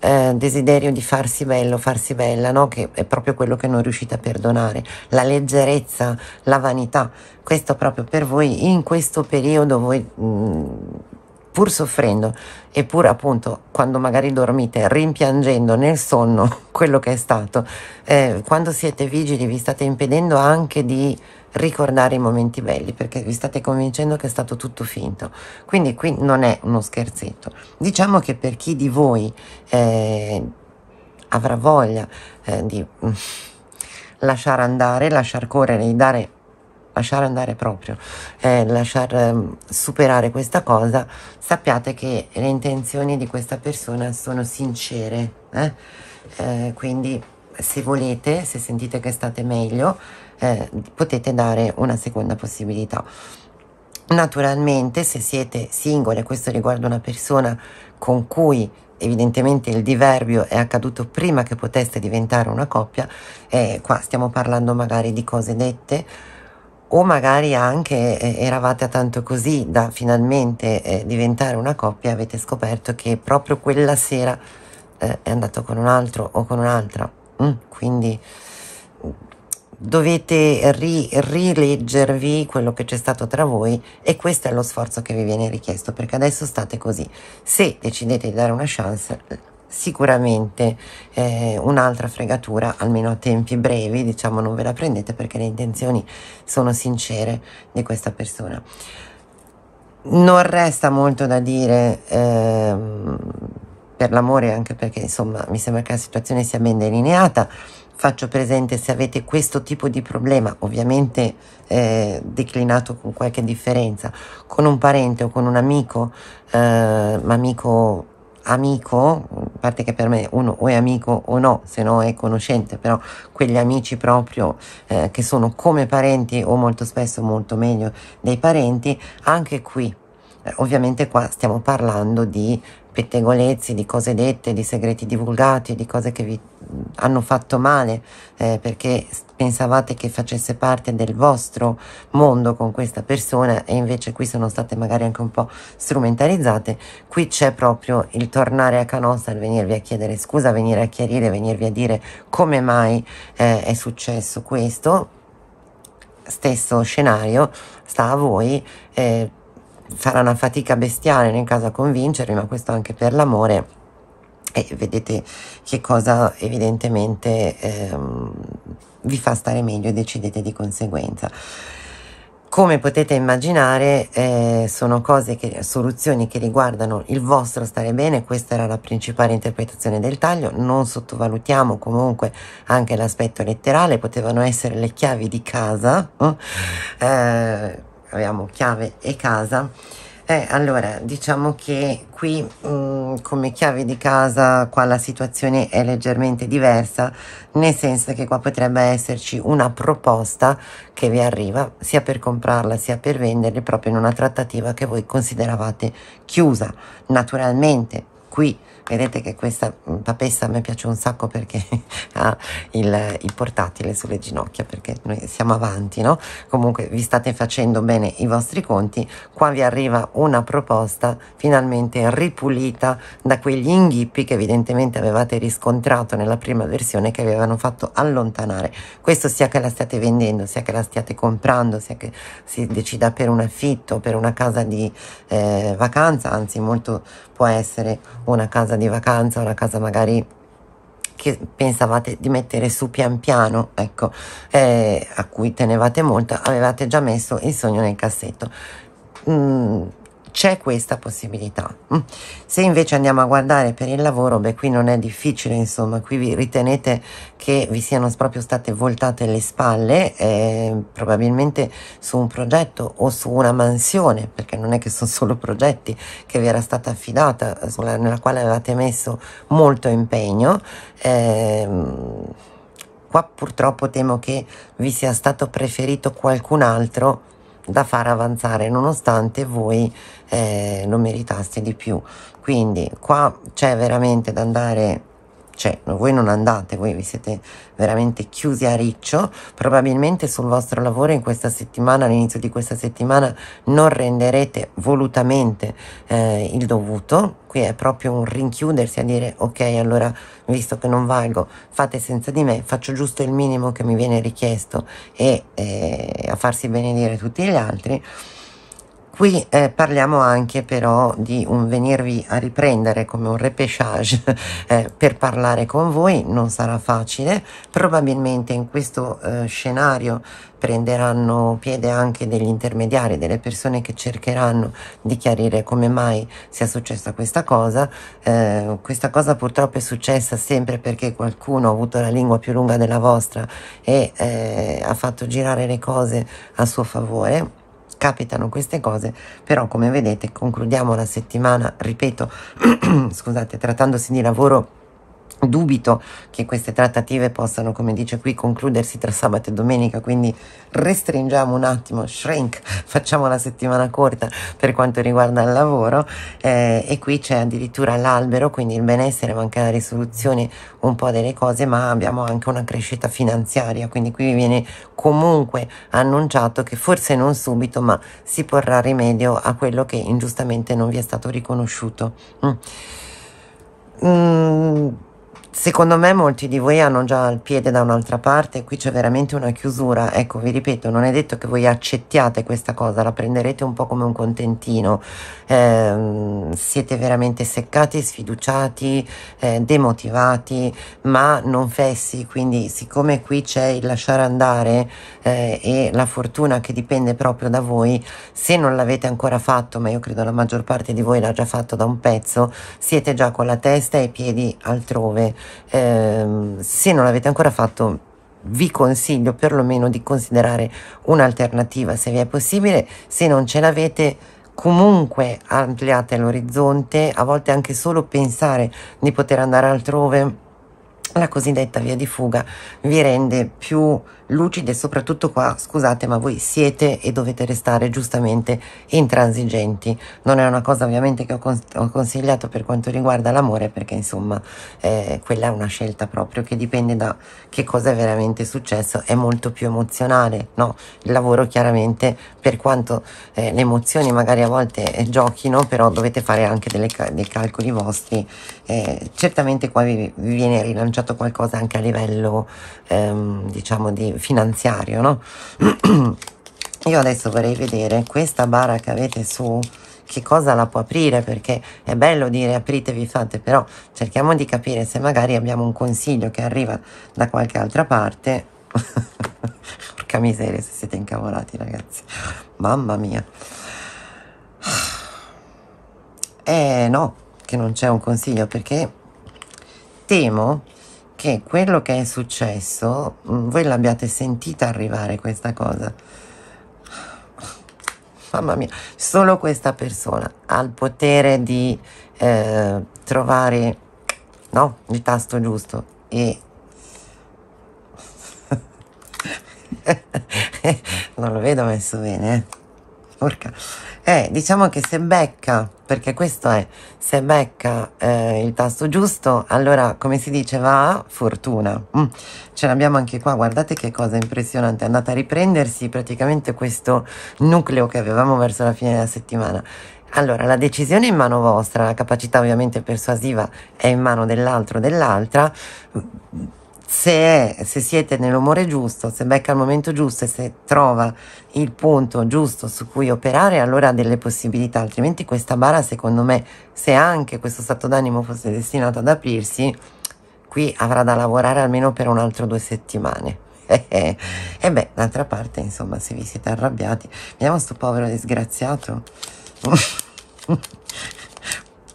eh, desiderio di farsi bello, farsi bella, no? che è proprio quello che non riuscite a perdonare, la leggerezza, la vanità, questo proprio per voi in questo periodo voi... Mh, mm, pur soffrendo e pur appunto quando magari dormite rimpiangendo nel sonno quello che è stato, eh, quando siete vigili vi state impedendo anche di ricordare i momenti belli perché vi state convincendo che è stato tutto finto. Quindi qui non è uno scherzetto. Diciamo che per chi di voi eh, avrà voglia eh, di mm, lasciare andare, lasciar correre, dare lasciare andare proprio, eh, lasciar eh, superare questa cosa, sappiate che le intenzioni di questa persona sono sincere. Eh? eh quindi se volete, se sentite che state meglio, eh, potete dare una seconda possibilità. Naturalmente se siete singoli, questo riguarda una persona con cui evidentemente il diverbio è accaduto prima che poteste diventare una coppia, eh, qua stiamo parlando magari di cose dette o magari anche eh, eravate tanto così da finalmente eh, diventare una coppia e avete scoperto che proprio quella sera eh, è andato con un altro o con un'altra. Mm, quindi dovete ri, rileggervi quello che c'è stato tra voi e questo è lo sforzo che vi viene richiesto perché adesso state così. Se decidete di dare una chance, sicuramente eh, un'altra fregatura, almeno a tempi brevi, diciamo non ve la prendete perché le intenzioni sono sincere di questa persona. Non resta molto da dire. Ehm, per l'amore, anche perché insomma mi sembra che la situazione sia ben delineata faccio presente se avete questo tipo di problema, ovviamente eh, declinato con qualche differenza, con un parente o con un amico, eh, amico amico, a parte che per me uno o è amico o no, se no è conoscente, però quegli amici proprio eh, che sono come parenti o molto spesso molto meglio dei parenti, anche qui. Eh, ovviamente qua stiamo parlando di pettegolezzi, di cose dette, di segreti divulgati, di cose che vi hanno fatto male eh, perché pensavate che facesse parte del vostro mondo con questa persona e invece qui sono state magari anche un po' strumentalizzate, qui c'è proprio il tornare a Canossa, il venirvi a chiedere scusa, venire a chiarire, venirvi a dire come mai eh, è successo questo, stesso scenario, sta a voi. Eh, farà una fatica bestiale nel caso a convincervi, ma questo anche per l'amore. E vedete che cosa evidentemente ehm, vi fa stare meglio e decidete di conseguenza. Come potete immaginare, eh, sono cose che, soluzioni che riguardano il vostro stare bene, questa era la principale interpretazione del taglio, non sottovalutiamo comunque anche l'aspetto letterale, potevano essere le chiavi di casa, eh, eh avevamo chiave e casa eh, allora, diciamo che qui mh, mm, come chiave di casa qua la situazione è leggermente diversa, nel senso che qua potrebbe esserci una proposta che vi arriva sia per comprarla sia per venderla proprio in una trattativa che voi consideravate chiusa. Naturalmente qui Vedete che questa papessa mm, a me piace un sacco perché ha il, il, portatile sulle ginocchia, perché noi siamo avanti, no? Comunque vi state facendo bene i vostri conti. Qua vi arriva una proposta finalmente ripulita da quegli inghippi che evidentemente avevate riscontrato nella prima versione che avevano fatto allontanare. Questo sia che la stiate vendendo, sia che la stiate comprando, sia che si decida per un affitto, per una casa di eh, vacanza, anzi molto può essere una casa di vacanza, una casa magari che pensavate di mettere su pian piano, ecco, eh, a cui tenevate molto, avevate già messo il sogno nel cassetto. Mm, c'è questa possibilità. Mm. Se invece andiamo a guardare per il lavoro, beh qui non è difficile, insomma, qui vi ritenete che vi siano proprio state voltate le spalle, eh, probabilmente su un progetto o su una mansione, perché non è che sono solo progetti che vi era stata affidata, sulla, nella quale avevate messo molto impegno. Eh, qua purtroppo temo che vi sia stato preferito qualcun altro da far avanzare nonostante voi eh, lo meritaste di più quindi qua c'è veramente da andare cioè voi non andate, voi vi siete veramente chiusi a riccio, probabilmente sul vostro lavoro in questa settimana, all'inizio di questa settimana, non renderete volutamente eh, il dovuto, qui è proprio un rinchiudersi a dire ok allora visto che non valgo fate senza di me, faccio giusto il minimo che mi viene richiesto e eh, a farsi benedire tutti gli altri. Qui eh, parliamo anche però di un venirvi a riprendere come un repechage eh, per parlare con voi, non sarà facile, probabilmente in questo eh, scenario prenderanno piede anche degli intermediari, delle persone che cercheranno di chiarire come mai sia successa questa cosa. Eh, questa cosa purtroppo è successa sempre perché qualcuno ha avuto la lingua più lunga della vostra e eh, ha fatto girare le cose a suo favore capitano queste cose, però come vedete concludiamo la settimana, ripeto, scusate, trattandosi di lavoro Dubito che queste trattative possano, come dice qui, concludersi tra sabato e domenica, quindi restringiamo un attimo, shrink, facciamo la settimana corta per quanto riguarda il lavoro eh, e qui c'è addirittura l'albero, quindi il benessere, ma anche la risoluzione un po' delle cose, ma abbiamo anche una crescita finanziaria, quindi qui viene comunque annunciato che forse non subito, ma si porrà rimedio a quello che ingiustamente non vi è stato riconosciuto. Mm. Mm Secondo me molti di voi hanno già il piede da un'altra parte, qui c'è veramente una chiusura. Ecco, vi ripeto, non è detto che voi accettiate questa cosa, la prenderete un po' come un contentino. Eh, siete veramente seccati, sfiduciati, eh, demotivati, ma non fessi. Quindi, siccome qui c'è il lasciare andare eh, e la fortuna che dipende proprio da voi, se non l'avete ancora fatto, ma io credo la maggior parte di voi l'ha già fatto da un pezzo, siete già con la testa e i piedi altrove. Eh, se non l'avete ancora fatto, vi consiglio perlomeno di considerare un'alternativa se vi è possibile, se non ce l'avete comunque ampliate l'orizzonte, a volte anche solo pensare di poter andare altrove, la cosiddetta via di fuga vi rende più lucide, soprattutto qua, scusate, ma voi siete e dovete restare giustamente intransigenti. Non è una cosa ovviamente che ho, cons ho consigliato per quanto riguarda l'amore, perché insomma eh, quella è una scelta proprio che dipende da che cosa è veramente successo, è molto più emozionale, no? Il lavoro chiaramente, per quanto eh, le emozioni magari a volte eh, giochino, però dovete fare anche ca dei calcoli vostri. Eh, certamente qua vi, vi, viene rilanciato qualcosa anche a livello, ehm, diciamo, di finanziario, no? Io adesso vorrei vedere questa barra che avete su che cosa la può aprire perché è bello dire apritevi fate però cerchiamo di capire se magari abbiamo un consiglio che arriva da qualche altra parte porca miseria se siete incavolati ragazzi mamma mia eh no che non c'è un consiglio perché temo che quello che è successo mm, voi l'abbiate sentita arrivare questa cosa mamma mia solo questa persona ha il potere di eh, trovare no, il tasto giusto e non lo vedo messo bene eh porca. Eh, diciamo che se becca, perché questo è, se becca eh, il tasto giusto, allora come si dice va fortuna. Mm. Ce l'abbiamo anche qua, guardate che cosa impressionante, è andata a riprendersi praticamente questo nucleo che avevamo verso la fine della settimana. Allora, la decisione è in mano vostra, la capacità ovviamente persuasiva è in mano dell'altro o dell'altra se, se siete nell'umore giusto, se becca il momento giusto e se trova il punto giusto su cui operare, allora ha delle possibilità, altrimenti questa bara secondo me, se anche questo stato d'animo fosse destinato ad aprirsi, qui avrà da lavorare almeno per un altro due settimane. e beh, d'altra parte, insomma, se vi siete arrabbiati, vediamo sto povero disgraziato.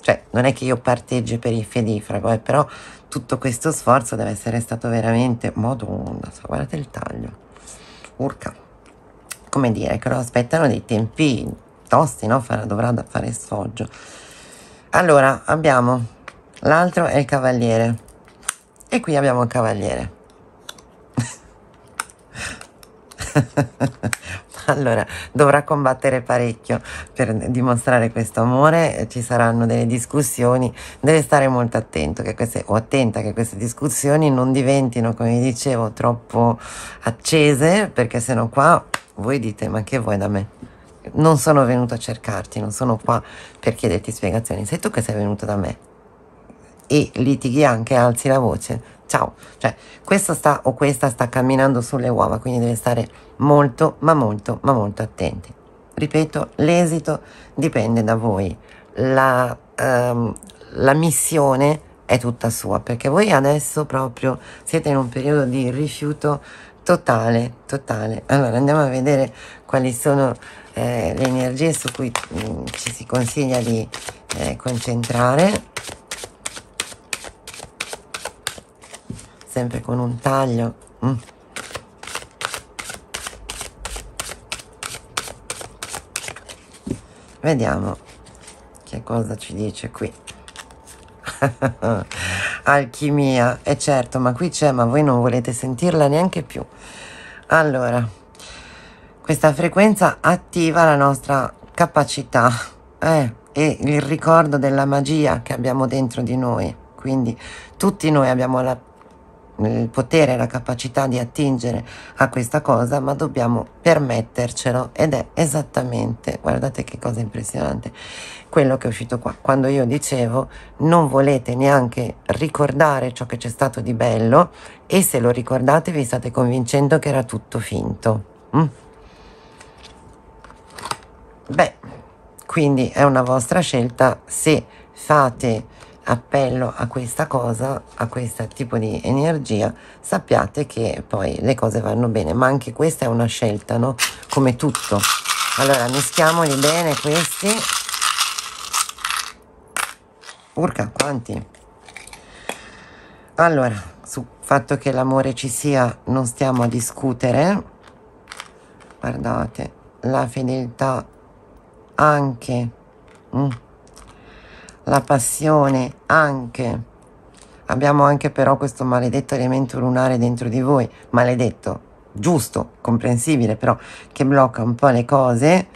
cioè, non è che io parteggi per i fedifrago, eh, però tutto questo sforzo deve essere stato veramente so, guardate il taglio urca come dire che lo aspettano dei tempi tosti no Farà, dovrà da fare sfoggio allora abbiamo l'altro è il cavaliere e qui abbiamo il cavaliere allora dovrà combattere parecchio per dimostrare questo amore, ci saranno delle discussioni, deve stare molto attento che queste, o attenta che queste discussioni non diventino, come dicevo, troppo accese, perché se no qua voi dite ma che vuoi da me? Non sono venuto a cercarti, non sono qua per chiederti spiegazioni, sei tu che sei venuto da me, e litighi anche, alzi la voce. Ciao, cioè questa sta o questa sta camminando sulle uova, quindi deve stare molto, ma molto, ma molto attenti. Ripeto, l'esito dipende da voi, la, ehm, la missione è tutta sua, perché voi adesso proprio siete in un periodo di rifiuto totale, totale. Allora andiamo a vedere quali sono eh, le energie su cui mh, mm, ci si consiglia di eh, concentrare. sempre con un taglio. Mm. Vediamo che cosa ci dice qui. Alchimia, è eh certo, ma qui c'è, ma voi non volete sentirla neanche più. Allora, questa frequenza attiva la nostra capacità eh, e il ricordo della magia che abbiamo dentro di noi. Quindi tutti noi abbiamo la il potere, la capacità di attingere a questa cosa, ma dobbiamo permettercelo ed è esattamente, guardate che cosa impressionante, quello che è uscito qua. Quando io dicevo non volete neanche ricordare ciò che c'è stato di bello e se lo ricordate vi state convincendo che era tutto finto. Mm? Beh, quindi è una vostra scelta se fate appello a questa cosa, a questo tipo di energia, sappiate che poi le cose vanno bene, ma anche questa è una scelta, no? Come tutto. Allora, mischiamoli bene questi. Urca, quanti? Allora, sul fatto che l'amore ci sia non stiamo a discutere. Guardate, la fedeltà anche... Mm la passione anche. Abbiamo anche però questo maledetto elemento lunare dentro di voi, maledetto, giusto, comprensibile però, che blocca un po' le cose.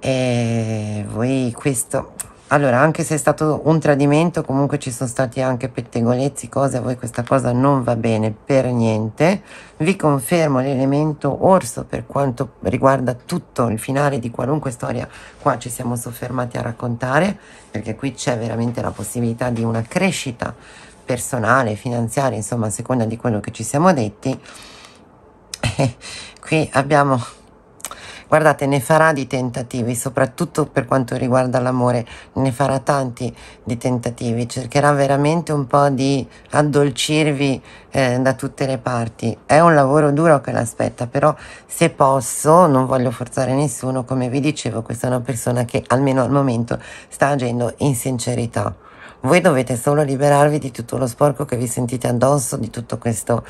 E voi questo allora, anche se è stato un tradimento, comunque ci sono stati anche pettegolezzi, cose, a voi questa cosa non va bene per niente. Vi confermo l'elemento orso per quanto riguarda tutto il finale di qualunque storia qua ci siamo soffermati a raccontare, perché qui c'è veramente la possibilità di una crescita personale, finanziaria, insomma, a seconda di quello che ci siamo detti. qui abbiamo Guardate, ne farà di tentativi, soprattutto per quanto riguarda l'amore, ne farà tanti di tentativi, cercherà veramente un po' di addolcirvi eh, da tutte le parti. È un lavoro duro che l'aspetta, però se posso, non voglio forzare nessuno, come vi dicevo, questa è una persona che almeno al momento sta agendo in sincerità. Voi dovete solo liberarvi di tutto lo sporco che vi sentite addosso, di tutto questo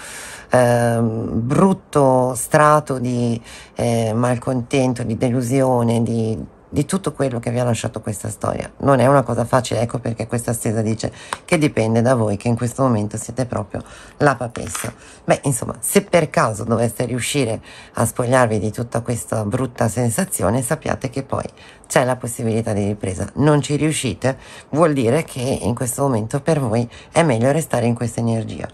eh, brutto strato di eh, malcontento, di delusione, di di tutto quello che vi ha lasciato questa storia. Non è una cosa facile, ecco perché questa stesa dice che dipende da voi, che in questo momento siete proprio la papessa. Beh, insomma, se per caso doveste riuscire a spogliarvi di tutta questa brutta sensazione, sappiate che poi c'è la possibilità di ripresa. Non ci riuscite, vuol dire che in questo momento per voi è meglio restare in questa energia.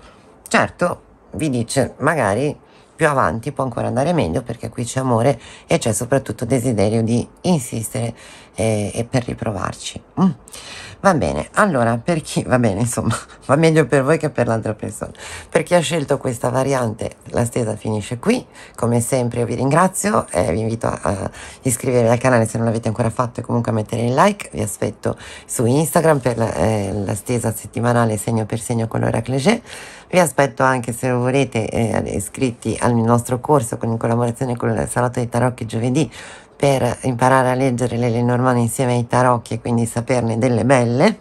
Certo, vi dice magari più avanti può ancora andare meglio perché qui c'è amore e c'è soprattutto desiderio di insistere e, eh, e per riprovarci. Mm. Va bene, allora per chi va bene, insomma, va meglio per voi che per l'altra persona. Per chi ha scelto questa variante, la stesa finisce qui. Come sempre io vi ringrazio e eh, vi invito a, a iscrivervi al canale se non l'avete ancora fatto e comunque a mettere il like. Vi aspetto su Instagram per la, eh, la stesa settimanale segno per segno con l'Oracle G. Vi aspetto anche se volete eh, iscritti al nostro corso con in collaborazione con il Salotto dei Tarocchi giovedì per imparare a leggere le Lenormand insieme ai tarocchi e quindi saperne delle belle.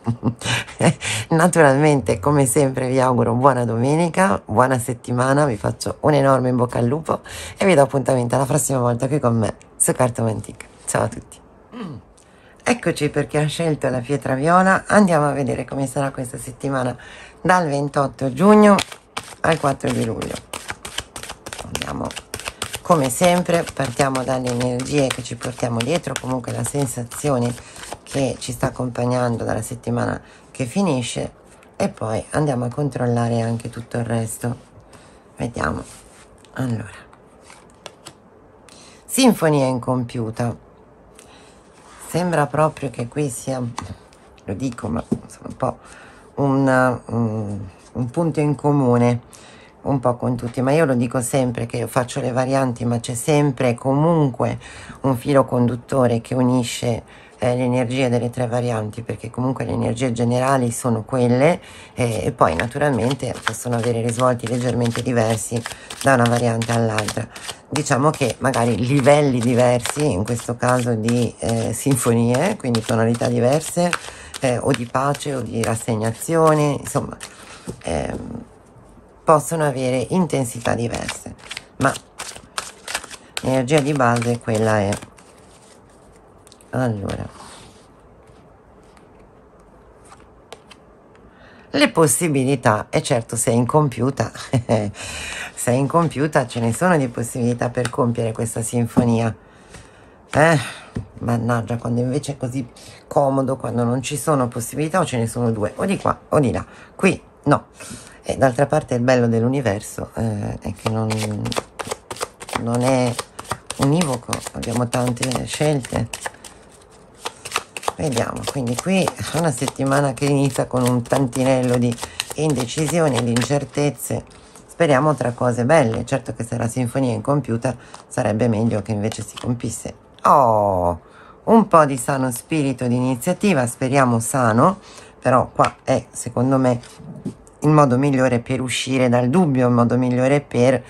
Naturalmente, come sempre, vi auguro buona domenica, buona settimana, vi faccio un enorme in bocca al lupo e vi do appuntamento alla prossima volta qui con me su Cartomantica. Ciao a tutti! Mm. Eccoci perché ha scelto la pietra viola, andiamo a vedere come sarà questa settimana dal 28 giugno al 4 di luglio. Andiamo come sempre, partiamo dalle energie che ci portiamo dietro, comunque la sensazione che ci sta accompagnando dalla settimana che finisce e poi andiamo a controllare anche tutto il resto. Vediamo. Allora. Sinfonia incompiuta. Sembra proprio che qui sia, lo dico ma sono un po' una, mm, un punto in comune un po' con tutti, ma io lo dico sempre che io faccio le varianti, ma c'è sempre comunque un filo conduttore che unisce eh, l'energia delle tre varianti, perché comunque le energie generali sono quelle eh, e poi naturalmente possono avere risvolti leggermente diversi da una variante all'altra. Diciamo che magari livelli diversi, in questo caso di eh, sinfonie, quindi tonalità diverse, eh, o di pace o di rassegnazione, insomma, ehm, possono avere intensità diverse, ma l'energia di base quella è. Allora, le possibilità, e certo se è incompiuta, se è incompiuta ce ne sono di possibilità per compiere questa sinfonia. Eh? mannaggia quando invece è così comodo quando non ci sono possibilità o ce ne sono due o di qua o di là qui no e d'altra parte il bello dell'universo eh, è che non, non è univoco abbiamo tante scelte vediamo quindi qui è una settimana che inizia con un tantinello di indecisioni di incertezze speriamo tra cose belle certo che se la sinfonia è incompiuta sarebbe meglio che invece si compisse oh un po' di sano spirito di iniziativa, speriamo sano, però qua è secondo me il modo migliore per uscire dal dubbio, il modo migliore per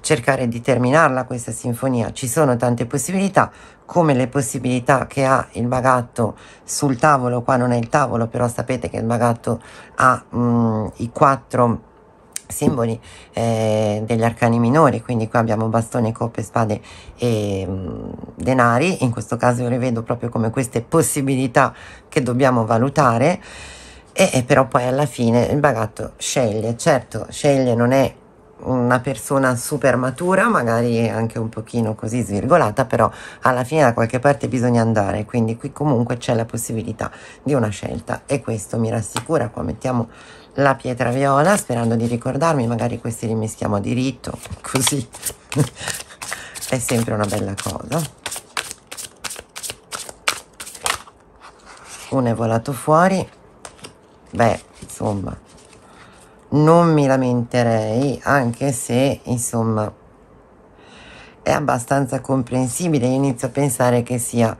cercare di terminarla questa sinfonia. Ci sono tante possibilità, come le possibilità che ha il bagatto sul tavolo, qua non è il tavolo, però sapete che il bagatto ha mh, mm, i quattro simboli eh, degli arcani minori quindi qua abbiamo bastone, coppe, spade e mh, mm, denari in questo caso io le vedo proprio come queste possibilità che dobbiamo valutare e, e però poi alla fine il bagatto sceglie certo sceglie non è una persona super matura, magari anche un pochino così svirgolata, però alla fine da qualche parte bisogna andare, quindi qui comunque c'è la possibilità di una scelta e questo mi rassicura, qua mettiamo la pietra viola sperando di ricordarmi magari questi li mischiamo a diritto così è sempre una bella cosa uno è volato fuori beh insomma non mi lamenterei anche se insomma è abbastanza comprensibile Io inizio a pensare che sia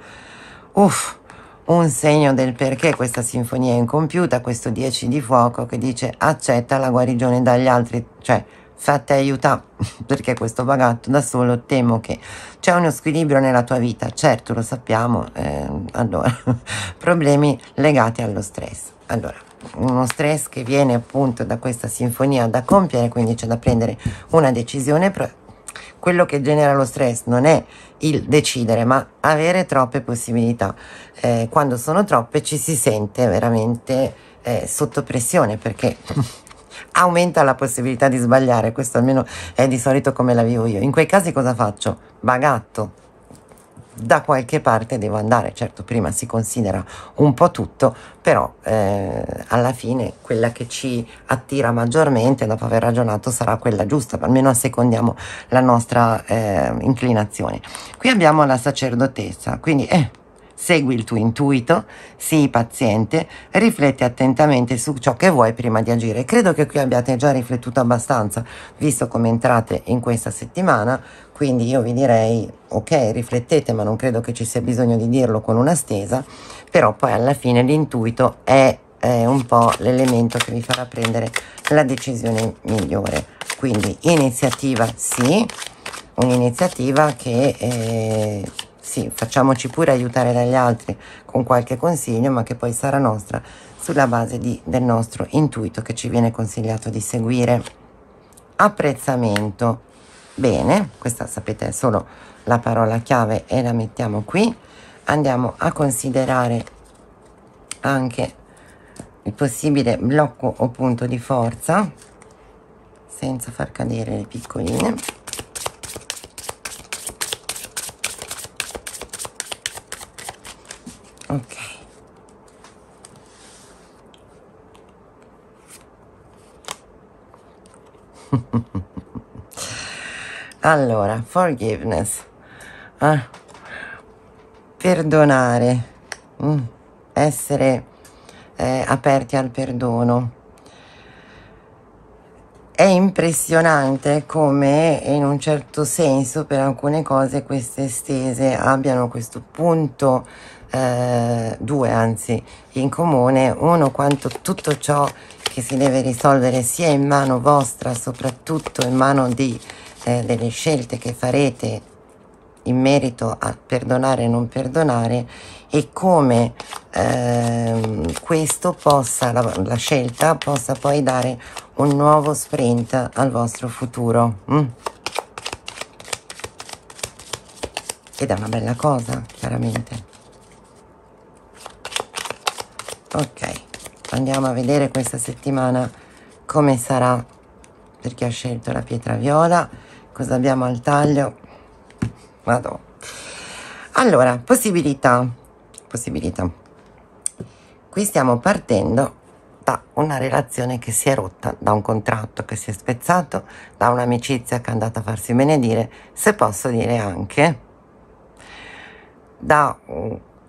uff un segno del perché questa sinfonia è incompiuta, questo 10 di fuoco che dice accetta la guarigione dagli altri, cioè fatti aiutare perché questo bagatto da solo temo che c'è uno squilibrio nella tua vita, certo lo sappiamo, eh, allora problemi legati allo stress. Allora, uno stress che viene appunto da questa sinfonia da compiere, quindi c'è da prendere una decisione quello che genera lo stress non è il decidere, ma avere troppe possibilità. Eh, quando sono troppe ci si sente veramente eh, sotto pressione perché aumenta la possibilità di sbagliare, questo almeno è di solito come la vivo io. In quei casi cosa faccio? Bagatto da qualche parte devo andare, certo prima si considera un po' tutto, però eh, alla fine quella che ci attira maggiormente dopo aver ragionato sarà quella giusta, almeno assecondiamo la nostra eh, inclinazione. Qui abbiamo la sacerdotessa, quindi eh, Segui il tuo intuito, sii paziente, rifletti attentamente su ciò che vuoi prima di agire. Credo che qui abbiate già riflettuto abbastanza, visto come entrate in questa settimana, quindi io vi direi, ok, riflettete, ma non credo che ci sia bisogno di dirlo con una stesa, però poi alla fine l'intuito è eh, un po' l'elemento che vi farà prendere la decisione migliore. Quindi iniziativa sì, un'iniziativa che... Eh, sì, facciamoci pure aiutare dagli altri con qualche consiglio, ma che poi sarà nostra sulla base di, del nostro intuito che ci viene consigliato di seguire. Apprezzamento. Bene, questa sapete è solo la parola chiave e la mettiamo qui. Andiamo a considerare anche il possibile blocco o punto di forza senza far cadere le piccoline Ok. allora, forgiveness. Ah, perdonare. Mm, essere eh, aperti al perdono. È impressionante come in un certo senso per alcune cose queste stese abbiano questo punto eh, due anzi in comune, uno quanto tutto ciò che si deve risolvere sia in mano vostra, soprattutto in mano di, eh, delle scelte che farete in merito a perdonare e non perdonare e come ehm, questo possa, la, la, scelta possa poi dare un nuovo sprint al vostro futuro. Mm. Ed è una bella cosa, chiaramente ok andiamo a vedere questa settimana come sarà per chi ha scelto la pietra viola cosa abbiamo al taglio vado allora possibilità possibilità qui stiamo partendo da una relazione che si è rotta da un contratto che si è spezzato da un'amicizia che è andata a farsi benedire se posso dire anche da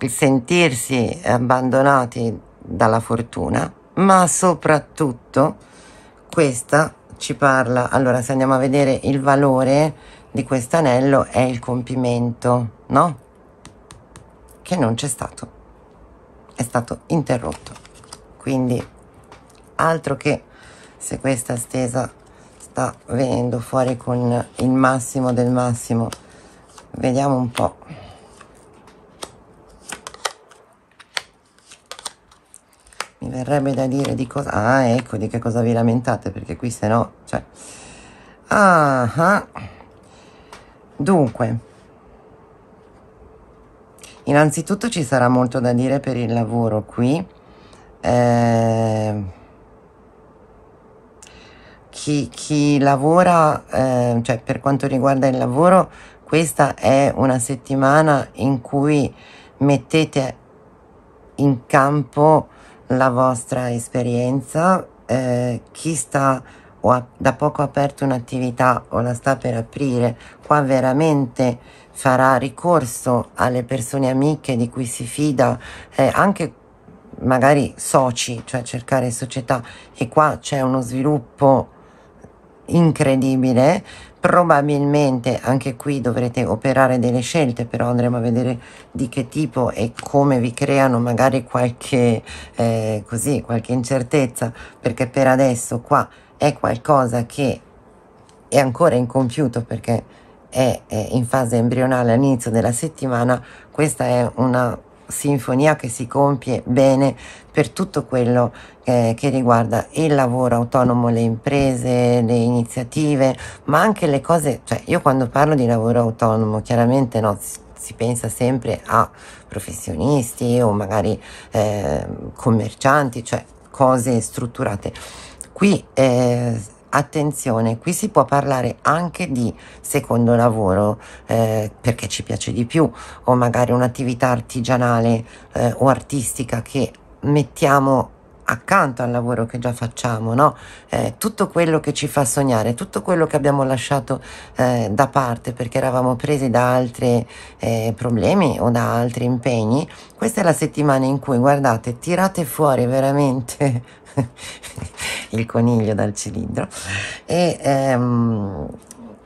sentirsi abbandonati dalla fortuna, ma soprattutto questa ci parla, allora se andiamo a vedere il valore di questo anello è il compimento, no? Che non c'è stato, è stato interrotto. Quindi altro che se questa stesa sta venendo fuori con il massimo del massimo, vediamo un po'. mi verrebbe da dire di cosa... Ah, ecco, di che cosa vi lamentate, perché qui se no... Cioè... Ah, ah. Dunque, innanzitutto ci sarà molto da dire per il lavoro qui. Eh, chi, chi, lavora, eh, cioè per quanto riguarda il lavoro, questa è una settimana in cui mettete in campo la vostra esperienza, eh, chi sta o ha da poco aperto un'attività o la sta per aprire, qua veramente farà ricorso alle persone amiche di cui si fida, eh, anche magari soci, cioè cercare società e qua c'è uno sviluppo incredibile probabilmente anche qui dovrete operare delle scelte però andremo a vedere di che tipo e come vi creano magari qualche eh, così qualche incertezza perché per adesso qua è qualcosa che è ancora incompiuto perché è, è in fase embrionale all'inizio della settimana questa è una sinfonia che si compie bene per tutto quello eh, che riguarda il lavoro autonomo, le imprese, le iniziative, ma anche le cose, cioè io quando parlo di lavoro autonomo chiaramente no, si pensa sempre a professionisti o magari eh, commercianti, cioè cose strutturate. Qui eh, attenzione, qui si può parlare anche di secondo lavoro eh, perché ci piace di più o magari un'attività artigianale eh, o artistica che mettiamo accanto al lavoro che già facciamo, no? eh, tutto quello che ci fa sognare, tutto quello che abbiamo lasciato eh, da parte perché eravamo presi da altri eh, problemi o da altri impegni, questa è la settimana in cui, guardate, tirate fuori veramente il coniglio dal cilindro e ehm,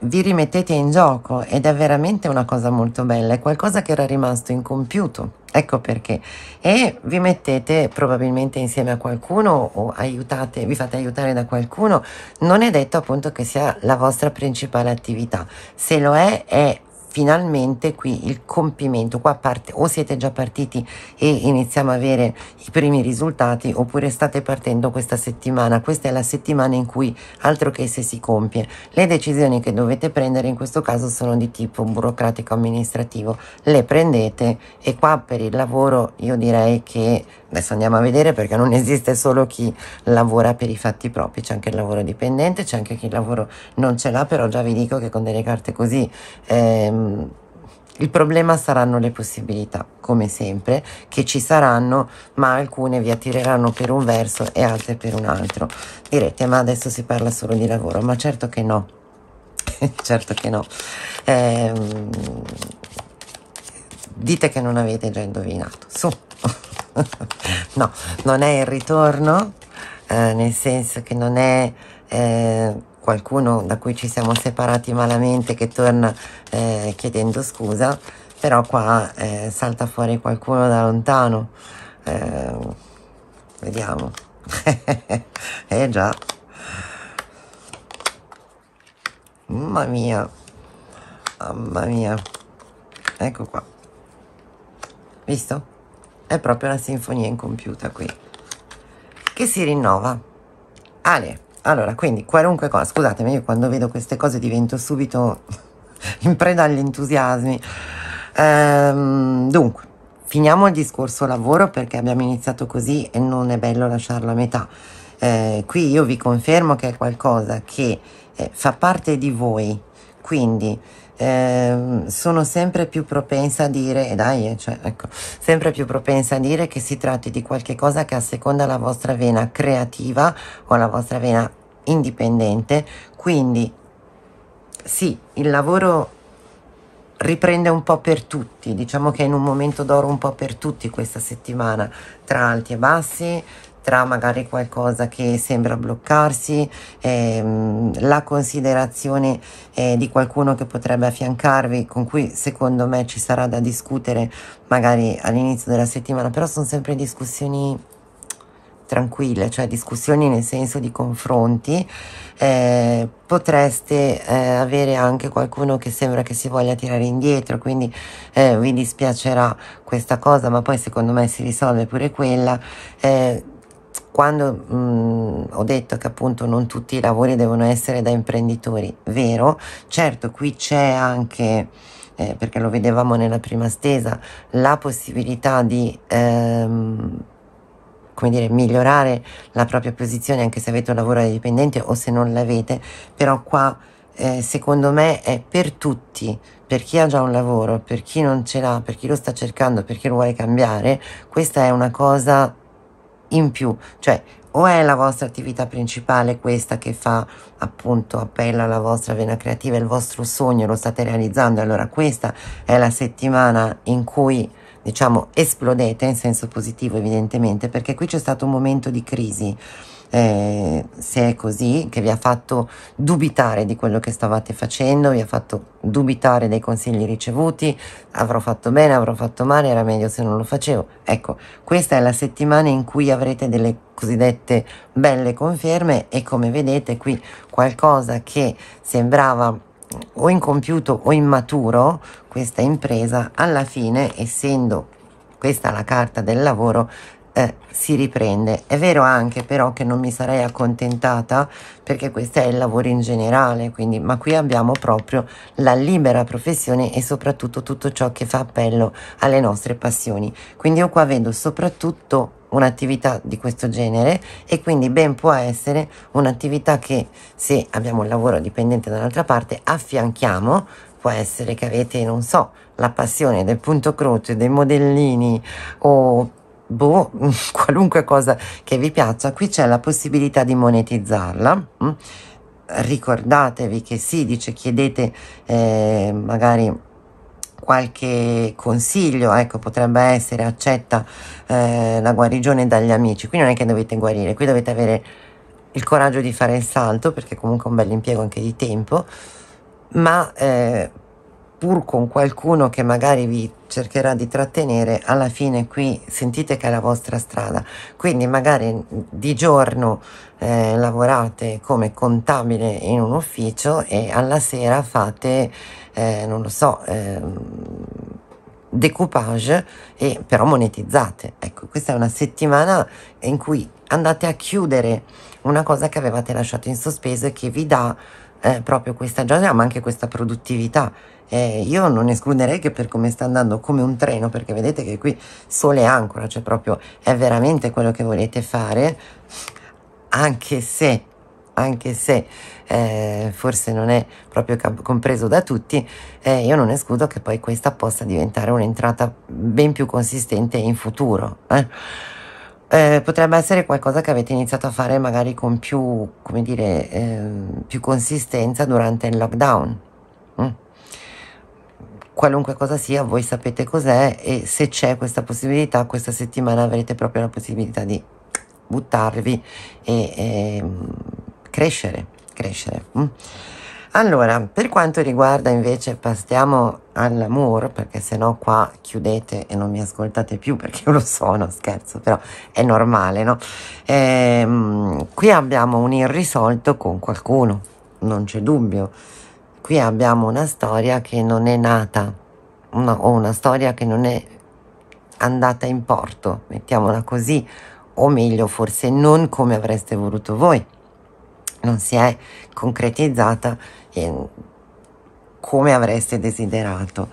vi rimettete in gioco ed è veramente una cosa molto bella, è qualcosa che era rimasto incompiuto. Ecco perché. E vi mettete probabilmente insieme a qualcuno o aiutate, vi fate aiutare da qualcuno. Non è detto appunto che sia la vostra principale attività. Se lo è, è finalmente qui il compimento, qua parte, o siete già partiti e iniziamo a avere i primi risultati oppure state partendo questa settimana, questa è la settimana in cui altro che se si compie, le decisioni che dovete prendere in questo caso sono di tipo burocratico amministrativo, le prendete e qua per il lavoro io direi che adesso andiamo a vedere perché non esiste solo chi lavora per i fatti propri, c'è anche il lavoro dipendente, c'è anche chi il lavoro non ce l'ha, però già vi dico che con delle carte così... Eh, il problema saranno le possibilità, come sempre, che ci saranno, ma alcune vi attireranno per un verso e altre per un altro. Direte, ma adesso si parla solo di lavoro, ma certo che no, certo che no. Ehm, dite che non avete già indovinato, su. no, non è il ritorno, eh, nel senso che non è... Eh, qualcuno da cui ci siamo separati malamente che torna eh, chiedendo scusa, però qua eh, salta fuori qualcuno da lontano. Eh, vediamo. eh già. Mamma mia. Mamma mia. Ecco qua. Visto? È proprio la sinfonia incompiuta qui. Che si rinnova. Ale. Allora, quindi qualunque cosa, scusatemi, io quando vedo queste cose divento subito in preda agli entusiasmi. Ehm, dunque, finiamo il discorso lavoro perché abbiamo iniziato così e non è bello lasciarlo a metà. Eh, qui io vi confermo che è qualcosa che eh, fa parte di voi, quindi eh, sono sempre più propensa a dire, dai, eh, cioè, ecco, sempre più propensa a dire che si tratti di qualche cosa che seconda la vostra vena creativa o la vostra vena indipendente, quindi sì, il lavoro riprende un po' per tutti, diciamo che è in un momento d'oro un po' per tutti questa settimana, tra alti e bassi, tra magari qualcosa che sembra bloccarsi, ehm, la considerazione eh, di qualcuno che potrebbe affiancarvi, con cui secondo me ci sarà da discutere magari all'inizio della settimana, però sono sempre discussioni tranquille, cioè discussioni nel senso di confronti, eh, potreste eh, avere anche qualcuno che sembra che si voglia tirare indietro, quindi eh, vi dispiacerà questa cosa, ma poi secondo me si risolve pure quella. Eh, quando mh, mm, ho detto che appunto non tutti i lavori devono essere da imprenditori, vero? Certo, qui c'è anche... Eh, perché lo vedevamo nella prima stesa, la possibilità di ehm, come dire, migliorare la propria posizione anche se avete un lavoro da dipendente o se non l'avete, però qua eh, secondo me è per tutti, per chi ha già un lavoro, per chi non ce l'ha, per chi lo sta cercando, per chi lo vuole cambiare, questa è una cosa in più, cioè o è la vostra attività principale questa che fa appunto appello alla vostra vena creativa, il vostro sogno lo state realizzando, allora questa è la settimana in cui diciamo, esplodete in senso positivo evidentemente, perché qui c'è stato un momento di crisi. Eh, se è così, che vi ha fatto dubitare di quello che stavate facendo, vi ha fatto dubitare dei consigli ricevuti, avrò fatto bene, avrò fatto male, era meglio se non lo facevo. Ecco, questa è la settimana in cui avrete delle cosiddette belle conferme e come vedete qui qualcosa che sembrava o incompiuto o immaturo questa impresa, alla fine, essendo questa la carta del lavoro, eh, si riprende. È vero anche però che non mi sarei accontentata perché questo è il lavoro in generale, quindi, ma qui abbiamo proprio la libera professione e soprattutto tutto ciò che fa appello alle nostre passioni. Quindi io qua vedo soprattutto un'attività di questo genere e quindi ben può essere un'attività che se abbiamo un lavoro dipendente dall'altra parte affianchiamo, può essere che avete, non so, la passione del punto croce, dei modellini o boh, qualunque cosa che vi piaccia, qui c'è la possibilità di monetizzarla. Mm. Ricordatevi che sì, dice chiedete eh, magari qualche consiglio, ecco, potrebbe essere accetta eh, la guarigione dagli amici. Qui non è che dovete guarire, qui dovete avere il coraggio di fare il salto, perché comunque è un bel impiego anche di tempo, ma eh, pur con qualcuno che magari vi cercherà di trattenere, alla fine qui sentite che è la vostra strada. Quindi magari di giorno eh, lavorate come contabile in un ufficio e alla sera fate eh, non lo so, eh, decoupage, e, però monetizzate. Ecco, questa è una settimana in cui andate a chiudere una cosa che avevate lasciato in sospeso e che vi dà eh, proprio questa gioia, ma anche questa produttività. Eh, io non escluderei che per come sta andando come un treno, perché vedete che qui sole e ancora, cioè proprio è veramente quello che volete fare, anche se, anche se eh, forse non è proprio compreso da tutti, eh, io non escludo che poi questa possa diventare un'entrata ben più consistente in futuro. Eh. eh, potrebbe essere qualcosa che avete iniziato a fare magari con più, come dire, ehm, più consistenza durante il lockdown. Mm. Qualunque cosa sia, voi sapete cos'è e se c'è questa possibilità, questa settimana avrete proprio la possibilità di buttarvi e ehm, crescere crescere. Mm? Allora, per quanto riguarda invece, passiamo all'amore, perché se no qua chiudete e non mi ascoltate più, perché io lo so, no scherzo, però è normale, no? Ehm, qui abbiamo un irrisolto con qualcuno, non c'è dubbio. Qui abbiamo una storia che non è nata, una, o una storia che non è andata in porto, mettiamola così, o meglio, forse non come avreste voluto voi non si è concretizzata come avreste desiderato.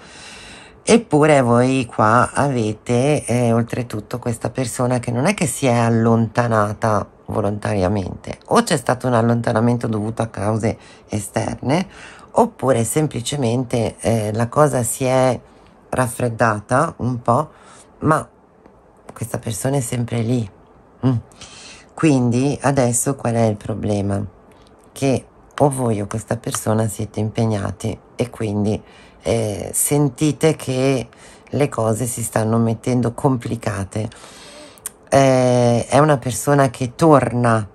Eppure voi qua avete eh, oltretutto questa persona che non è che si è allontanata volontariamente, o c'è stato un allontanamento dovuto a cause esterne, oppure semplicemente eh, la cosa si è raffreddata un po', ma questa persona è sempre lì. Mm. Quindi adesso qual è il problema? che o voi o questa persona siete impegnati e quindi eh, sentite che le cose si stanno mettendo complicate. Eh, è una persona che torna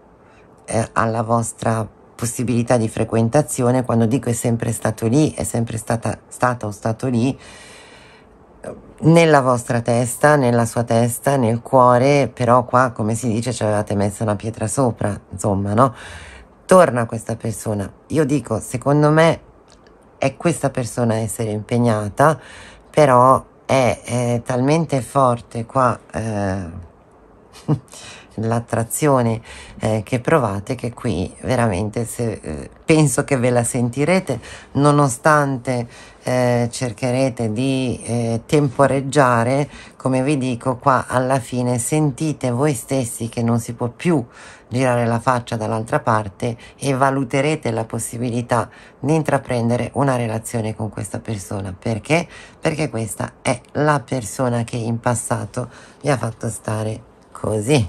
eh, alla vostra possibilità di frequentazione, quando dico è sempre stato lì, è sempre stata, stata o stato lì, nella vostra testa, nella sua testa, nel cuore, però qua come si dice ci avevate messo una pietra sopra, insomma, no? torna questa persona. Io dico, secondo me è questa persona a essere impegnata, però è, è talmente forte qua eh, l'attrazione eh, che provate che qui veramente se, eh, penso che ve la sentirete nonostante eh, cercherete di eh, temporeggiare, come vi dico qua alla fine sentite voi stessi che non si può più girare la faccia dall'altra parte e valuterete la possibilità di intraprendere una relazione con questa persona. Perché? Perché questa è la persona che in passato vi ha fatto stare così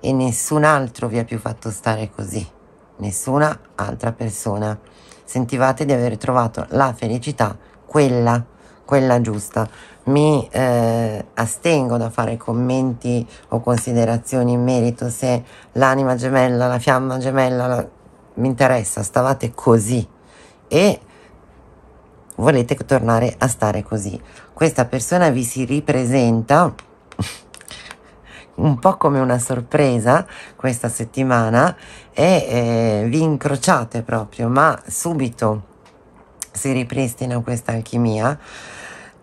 e nessun altro vi ha più fatto stare così, nessuna altra persona. Sentivate di aver trovato la felicità, quella, quella giusta mi eh, astengo da fare commenti o considerazioni in merito se l'anima gemella, la fiamma gemella, la... mi interessa, stavate così e volete tornare a stare così. Questa persona vi si ripresenta un po' come una sorpresa questa settimana e eh, vi incrociate proprio, ma subito si ripristina questa alchimia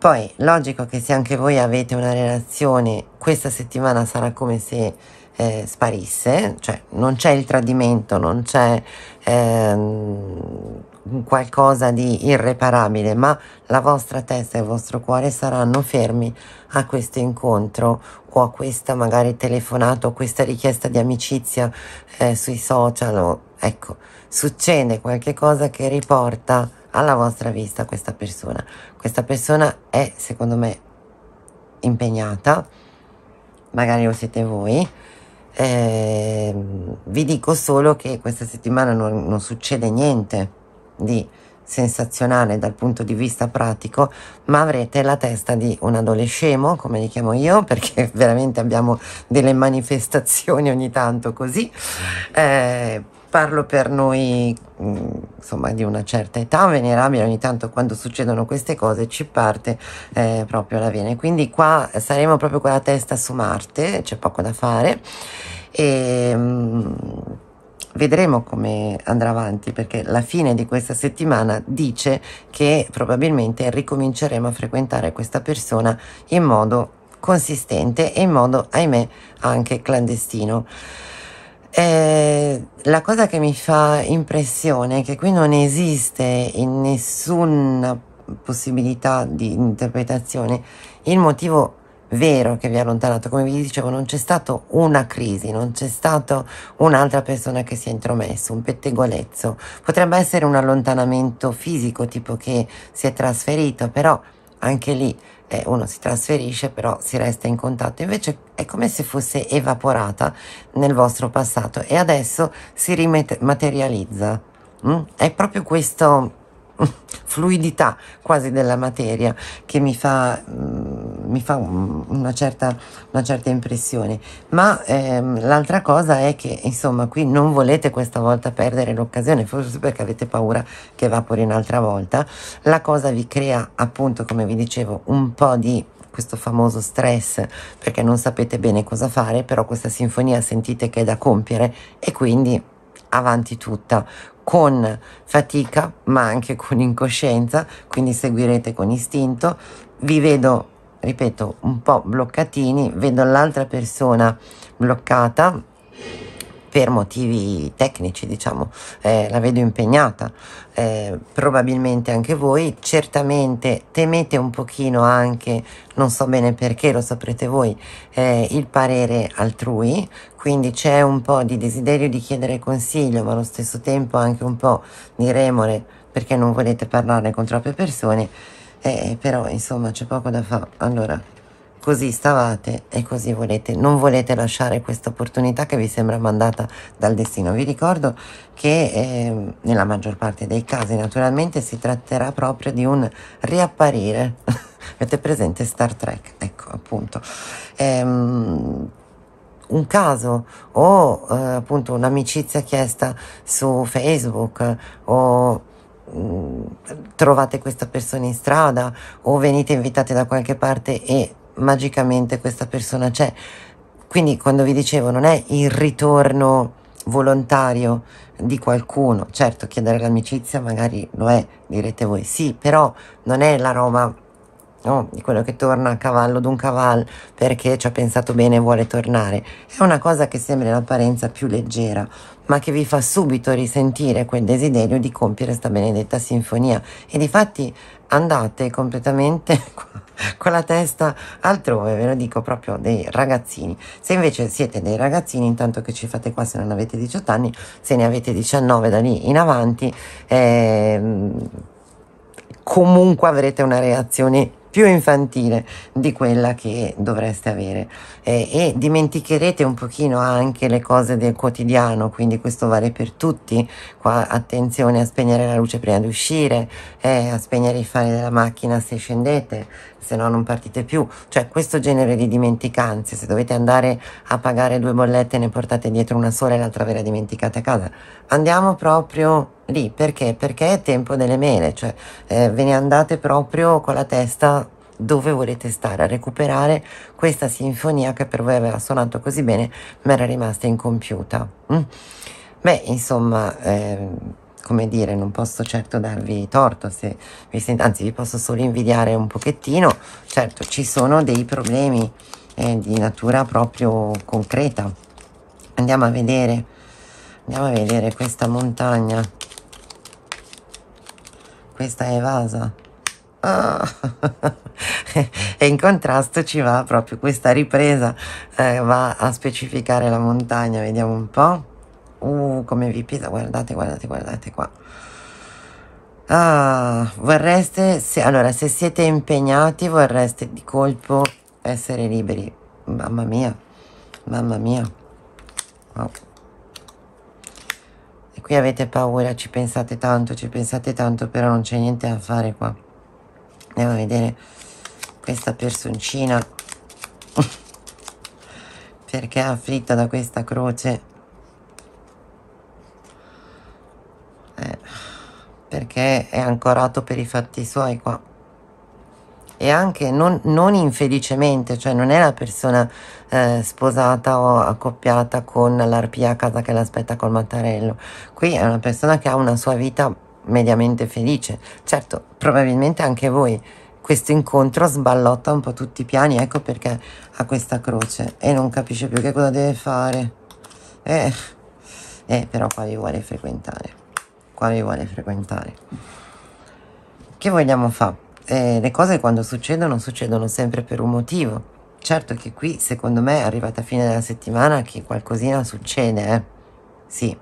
poi, logico che se anche voi avete una relazione, questa settimana sarà come se eh, sparisse, cioè non c'è il tradimento, non c'è ehm, qualcosa di irreparabile, ma la vostra testa e il vostro cuore saranno fermi a questo incontro o a questa magari telefonata o questa richiesta di amicizia eh, sui social. O, ecco, succede qualcosa che riporta alla vostra vista questa persona. Questa persona è, secondo me, impegnata, magari lo siete voi. Eh, vi dico solo che questa settimana non, non succede niente di sensazionale dal punto di vista pratico, ma avrete la testa di un adolescemo, come li chiamo io, perché veramente abbiamo delle manifestazioni ogni tanto così. Eh, parlo per noi mm, insomma di una certa età venerabile ogni tanto quando succedono queste cose ci parte eh, proprio la vena quindi qua saremo proprio con la testa su Marte c'è poco da fare e mh, mm, vedremo come andrà avanti perché la fine di questa settimana dice che probabilmente ricominceremo a frequentare questa persona in modo consistente e in modo ahimè anche clandestino eh, la cosa che mi fa impressione è che qui non esiste in nessuna possibilità di interpretazione il motivo vero che vi ha allontanato. Come vi dicevo, non c'è stata una crisi, non c'è stata un'altra persona che si è intromessa, un pettegolezzo. Potrebbe essere un allontanamento fisico, tipo che si è trasferito, però anche lì eh, uno si trasferisce però si resta in contatto, invece è come se fosse evaporata nel vostro passato e adesso si rimaterializza. Mm? È proprio questa fluidità quasi della materia che mi fa... Mm, mi fa una certa, una certa impressione. Ma ehm, l'altra cosa è che insomma qui non volete questa volta perdere l'occasione, forse perché avete paura che evapori un'altra volta. La cosa vi crea appunto, come vi dicevo, un po' di questo famoso stress perché non sapete bene cosa fare, però questa sinfonia sentite che è da compiere e quindi avanti tutta con fatica ma anche con incoscienza, quindi seguirete con istinto. Vi vedo ripeto, un po' bloccatini, vedo l'altra persona bloccata per motivi tecnici, diciamo, eh, la vedo impegnata, eh, probabilmente anche voi, certamente temete un pochino anche, non so bene perché, lo saprete voi, eh, il parere altrui, quindi c'è un po' di desiderio di chiedere consiglio, ma allo stesso tempo anche un po' di remore perché non volete parlare con troppe persone eh, però insomma c'è poco da fare. Allora, così stavate e così volete. Non volete lasciare questa opportunità che vi sembra mandata dal destino. Vi ricordo che eh, nella maggior parte dei casi naturalmente si tratterà proprio di un riapparire. Avete presente Star Trek? Ecco, appunto. Ehm, un caso o eh, appunto un'amicizia chiesta su Facebook o Mm, trovate questa persona in strada o venite invitate da qualche parte e magicamente questa persona c'è. Quindi quando vi dicevo non è il ritorno volontario di qualcuno, certo chiedere l'amicizia magari lo è, direte voi sì, però non è la roba no? di quello che torna a cavallo d'un cavallo perché ci ha pensato bene e vuole tornare. È una cosa che sembra in apparenza più leggera, ma che vi fa subito risentire quel desiderio di compiere sta benedetta sinfonia. E di fatti andate completamente con la testa altrove, ve lo dico proprio dei ragazzini. Se invece siete dei ragazzini, intanto che ci fate qua se non avete 18 anni, se ne avete 19 da lì in avanti, eh, comunque avrete una reazione più infantile di quella che dovreste avere eh, e dimenticherete un pochino anche le cose del quotidiano, quindi questo vale per tutti, qua attenzione a spegnere la luce prima di uscire, eh, a spegnere i fari della macchina se scendete, se no non partite più, cioè questo genere di dimenticanze, se dovete andare a pagare due bollette ne portate dietro una sola e l'altra ve la dimenticate a casa, andiamo proprio lì perché? Perché è tempo delle mele, cioè eh, ve ne andate proprio con la testa dove volete stare a recuperare questa sinfonia che per voi aveva suonato così bene ma era rimasta incompiuta. Mm. Beh, insomma, eh, come dire, non posso certo darvi torto, se vi sent- anzi vi posso solo invidiare un pochettino. Certo, ci sono dei problemi eh, di natura proprio concreta. Andiamo a vedere, andiamo a vedere questa montagna. Questa è Vasa. e in contrasto ci va proprio questa ripresa, eh, va a specificare la montagna, vediamo un po'. Uh, come vi pisa, guardate, guardate, guardate qua. Ah, vorreste, se, allora, se siete impegnati, vorreste di colpo essere liberi. Mamma mia, mamma mia. Wow. E qui avete paura, ci pensate tanto, ci pensate tanto, però non c'è niente a fare qua andiamo a vedere questa personcina perché è afflitta da questa croce eh, perché è ancorato per i fatti suoi qua e anche non, non infelicemente cioè non è la persona eh, sposata o accoppiata con l'arpia a casa che l'aspetta col mattarello qui è una persona che ha una sua vita mediamente felice. Certo, probabilmente anche voi questo incontro sballotta un po' tutti i piani, ecco perché ha questa croce e non capisce più che cosa deve fare. Eh, eh però qua vi vuole frequentare, qua vi vuole frequentare. Che vogliamo fare? Eh, le cose quando succedono, succedono sempre per un motivo. Certo che qui, secondo me, è arrivata fine della settimana che qualcosina succede, eh. Sì,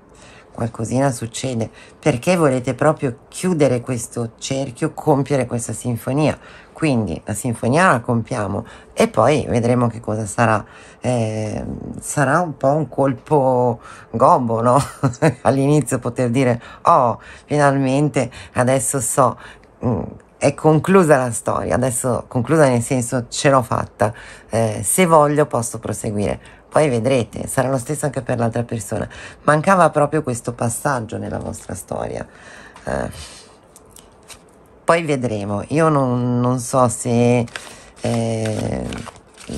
qualcosina succede. Perché volete proprio chiudere questo cerchio, compiere questa sinfonia? Quindi la sinfonia la compiamo e poi vedremo che cosa sarà. Eh, sarà un po' un colpo gobbo, no? All'inizio poter dire, oh, finalmente adesso so mh, mm, è conclusa la storia, adesso conclusa nel senso ce l'ho fatta, eh, se voglio posso proseguire. Poi vedrete, sarà lo stesso anche per l'altra persona. Mancava proprio questo passaggio nella vostra storia. Eh, poi vedremo. Io non, non so se eh,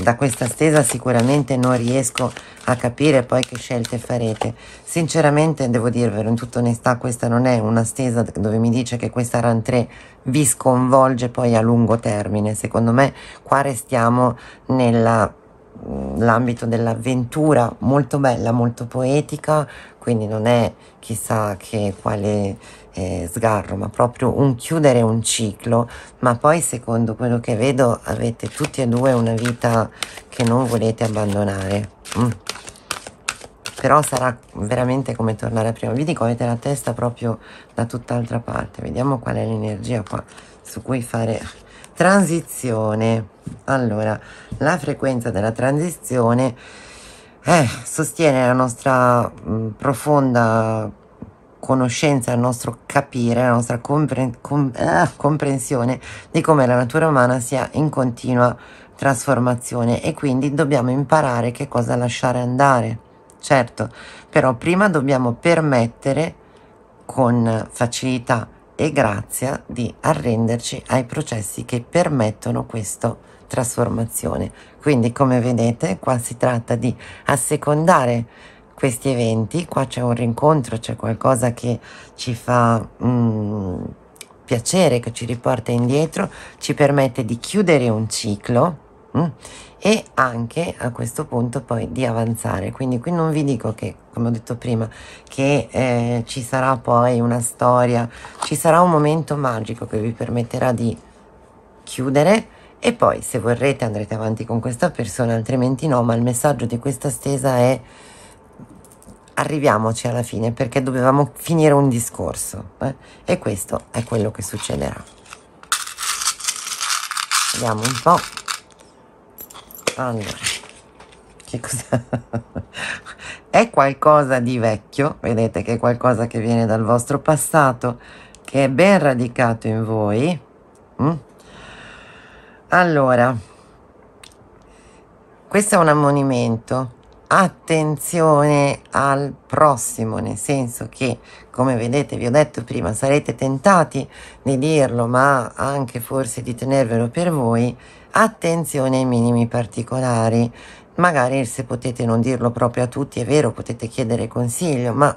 da questa stesa sicuramente non riesco a capire poi che scelte farete. Sinceramente devo dirvelo in tutta onestà questa non è una stesa dove mi dice che questa RAN 3 vi sconvolge poi a lungo termine. Secondo me qua restiamo nella Mm, l'ambito dell'avventura, molto bella, molto poetica, quindi non è chissà che quale eh, sgarro, ma proprio un chiudere un ciclo, ma poi secondo quello che vedo avete tutti e due una vita che non volete abbandonare. Mm. Però sarà veramente come tornare a prima. Vi dico, avete la testa proprio da tutt'altra parte. Vediamo qual è l'energia qua su cui fare transizione. Allora, la frequenza della transizione eh, sostiene la nostra mh, mm, profonda conoscenza, il nostro capire, la nostra compre com eh, comprensione di come la natura umana sia in continua trasformazione e quindi dobbiamo imparare che cosa lasciare andare. Certo, però prima dobbiamo permettere con facilità e grazia di arrenderci ai processi che permettono questa trasformazione. Quindi come vedete qua si tratta di assecondare questi eventi, qua c'è un rincontro, c'è qualcosa che ci fa mm, piacere, che ci riporta indietro, ci permette di chiudere un ciclo mm, e anche a questo punto poi di avanzare quindi qui non vi dico che come ho detto prima che eh, ci sarà poi una storia ci sarà un momento magico che vi permetterà di chiudere e poi se vorrete andrete avanti con questa persona altrimenti no ma il messaggio di questa stesa è arriviamoci alla fine perché dovevamo finire un discorso eh? e questo è quello che succederà vediamo un po' Allora, che cos'è? è qualcosa di vecchio, vedete che è qualcosa che viene dal vostro passato, che è ben radicato in voi. Mm? Allora, questo è un ammonimento. Attenzione al prossimo, nel senso che, come vedete, vi ho detto prima, sarete tentati di dirlo, ma anche forse di tenervelo per voi attenzione ai minimi particolari. Magari se potete non dirlo proprio a tutti, è vero, potete chiedere consiglio, ma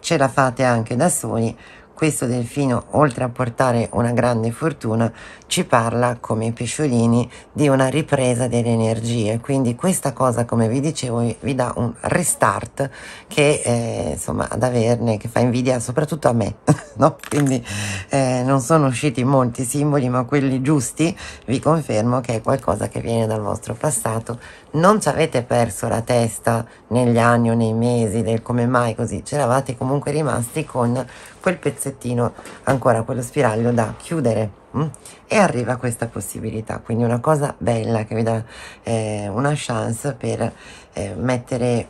ce la fate anche da soli questo delfino, oltre a portare una grande fortuna, ci parla, come i pesciolini, di una ripresa delle energie. Quindi questa cosa, come vi dicevo, vi dà un restart che, eh, insomma, ad averne, che fa invidia soprattutto a me. no? Quindi eh, non sono usciti molti simboli, ma quelli giusti vi confermo che è qualcosa che viene dal vostro passato non ci avete perso la testa negli anni o nei mesi del come mai così, c'eravate comunque rimasti con quel pezzettino, ancora quello spiraglio da chiudere. Mm? E arriva questa possibilità, quindi una cosa bella che vi dà eh, una chance per eh, mettere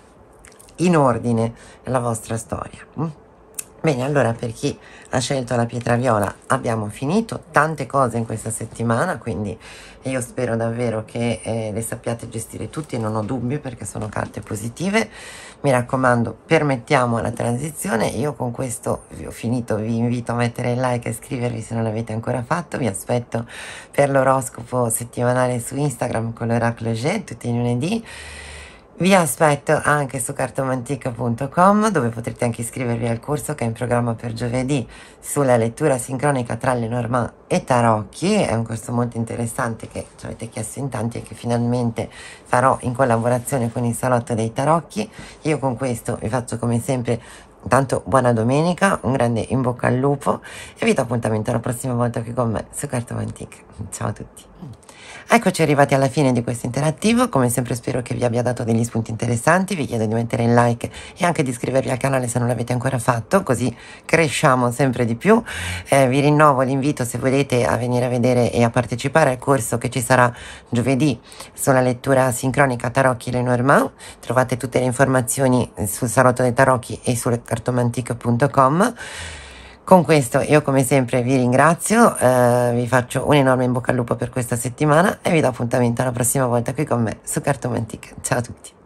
in ordine la vostra storia. Mm? Bene, allora per chi ha scelto la pietra viola abbiamo finito tante cose in questa settimana, quindi io spero davvero che eh, le sappiate gestire tutti, non ho dubbi perché sono carte positive. Mi raccomando, permettiamo la transizione. Io con questo vi ho finito, vi invito a mettere il like e iscrivervi se non l'avete ancora fatto. Vi aspetto per l'oroscopo settimanale su Instagram con l'oracolo G tutti i lunedì. Vi aspetto anche su cartomantica.com dove potrete anche iscrivervi al corso che è in programma per giovedì sulla lettura sincronica tra le Lenormand e Tarocchi. È un corso molto interessante che ci avete chiesto in tanti e che finalmente farò in collaborazione con il Salotto dei Tarocchi. Io con questo vi faccio come sempre Intanto buona domenica, un grande in bocca al lupo e vi do appuntamento la prossima volta qui con me su Cartomantica. Ciao a tutti! Eccoci arrivati alla fine di questo interattivo, come sempre spero che vi abbia dato degli spunti interessanti, vi chiedo di mettere il like e anche di iscrivervi al canale se non l'avete ancora fatto, così cresciamo sempre di più. Eh, vi rinnovo l'invito se volete a venire a vedere e a partecipare al corso che ci sarà giovedì sulla lettura sincronica Tarocchi Lenormand, trovate tutte le informazioni sul salotto dei Tarocchi e su cartomantic.com. Con questo io come sempre vi ringrazio, eh, vi faccio un enorme in bocca al lupo per questa settimana e vi do appuntamento alla prossima volta qui con me su Cartomantica. Ciao a tutti!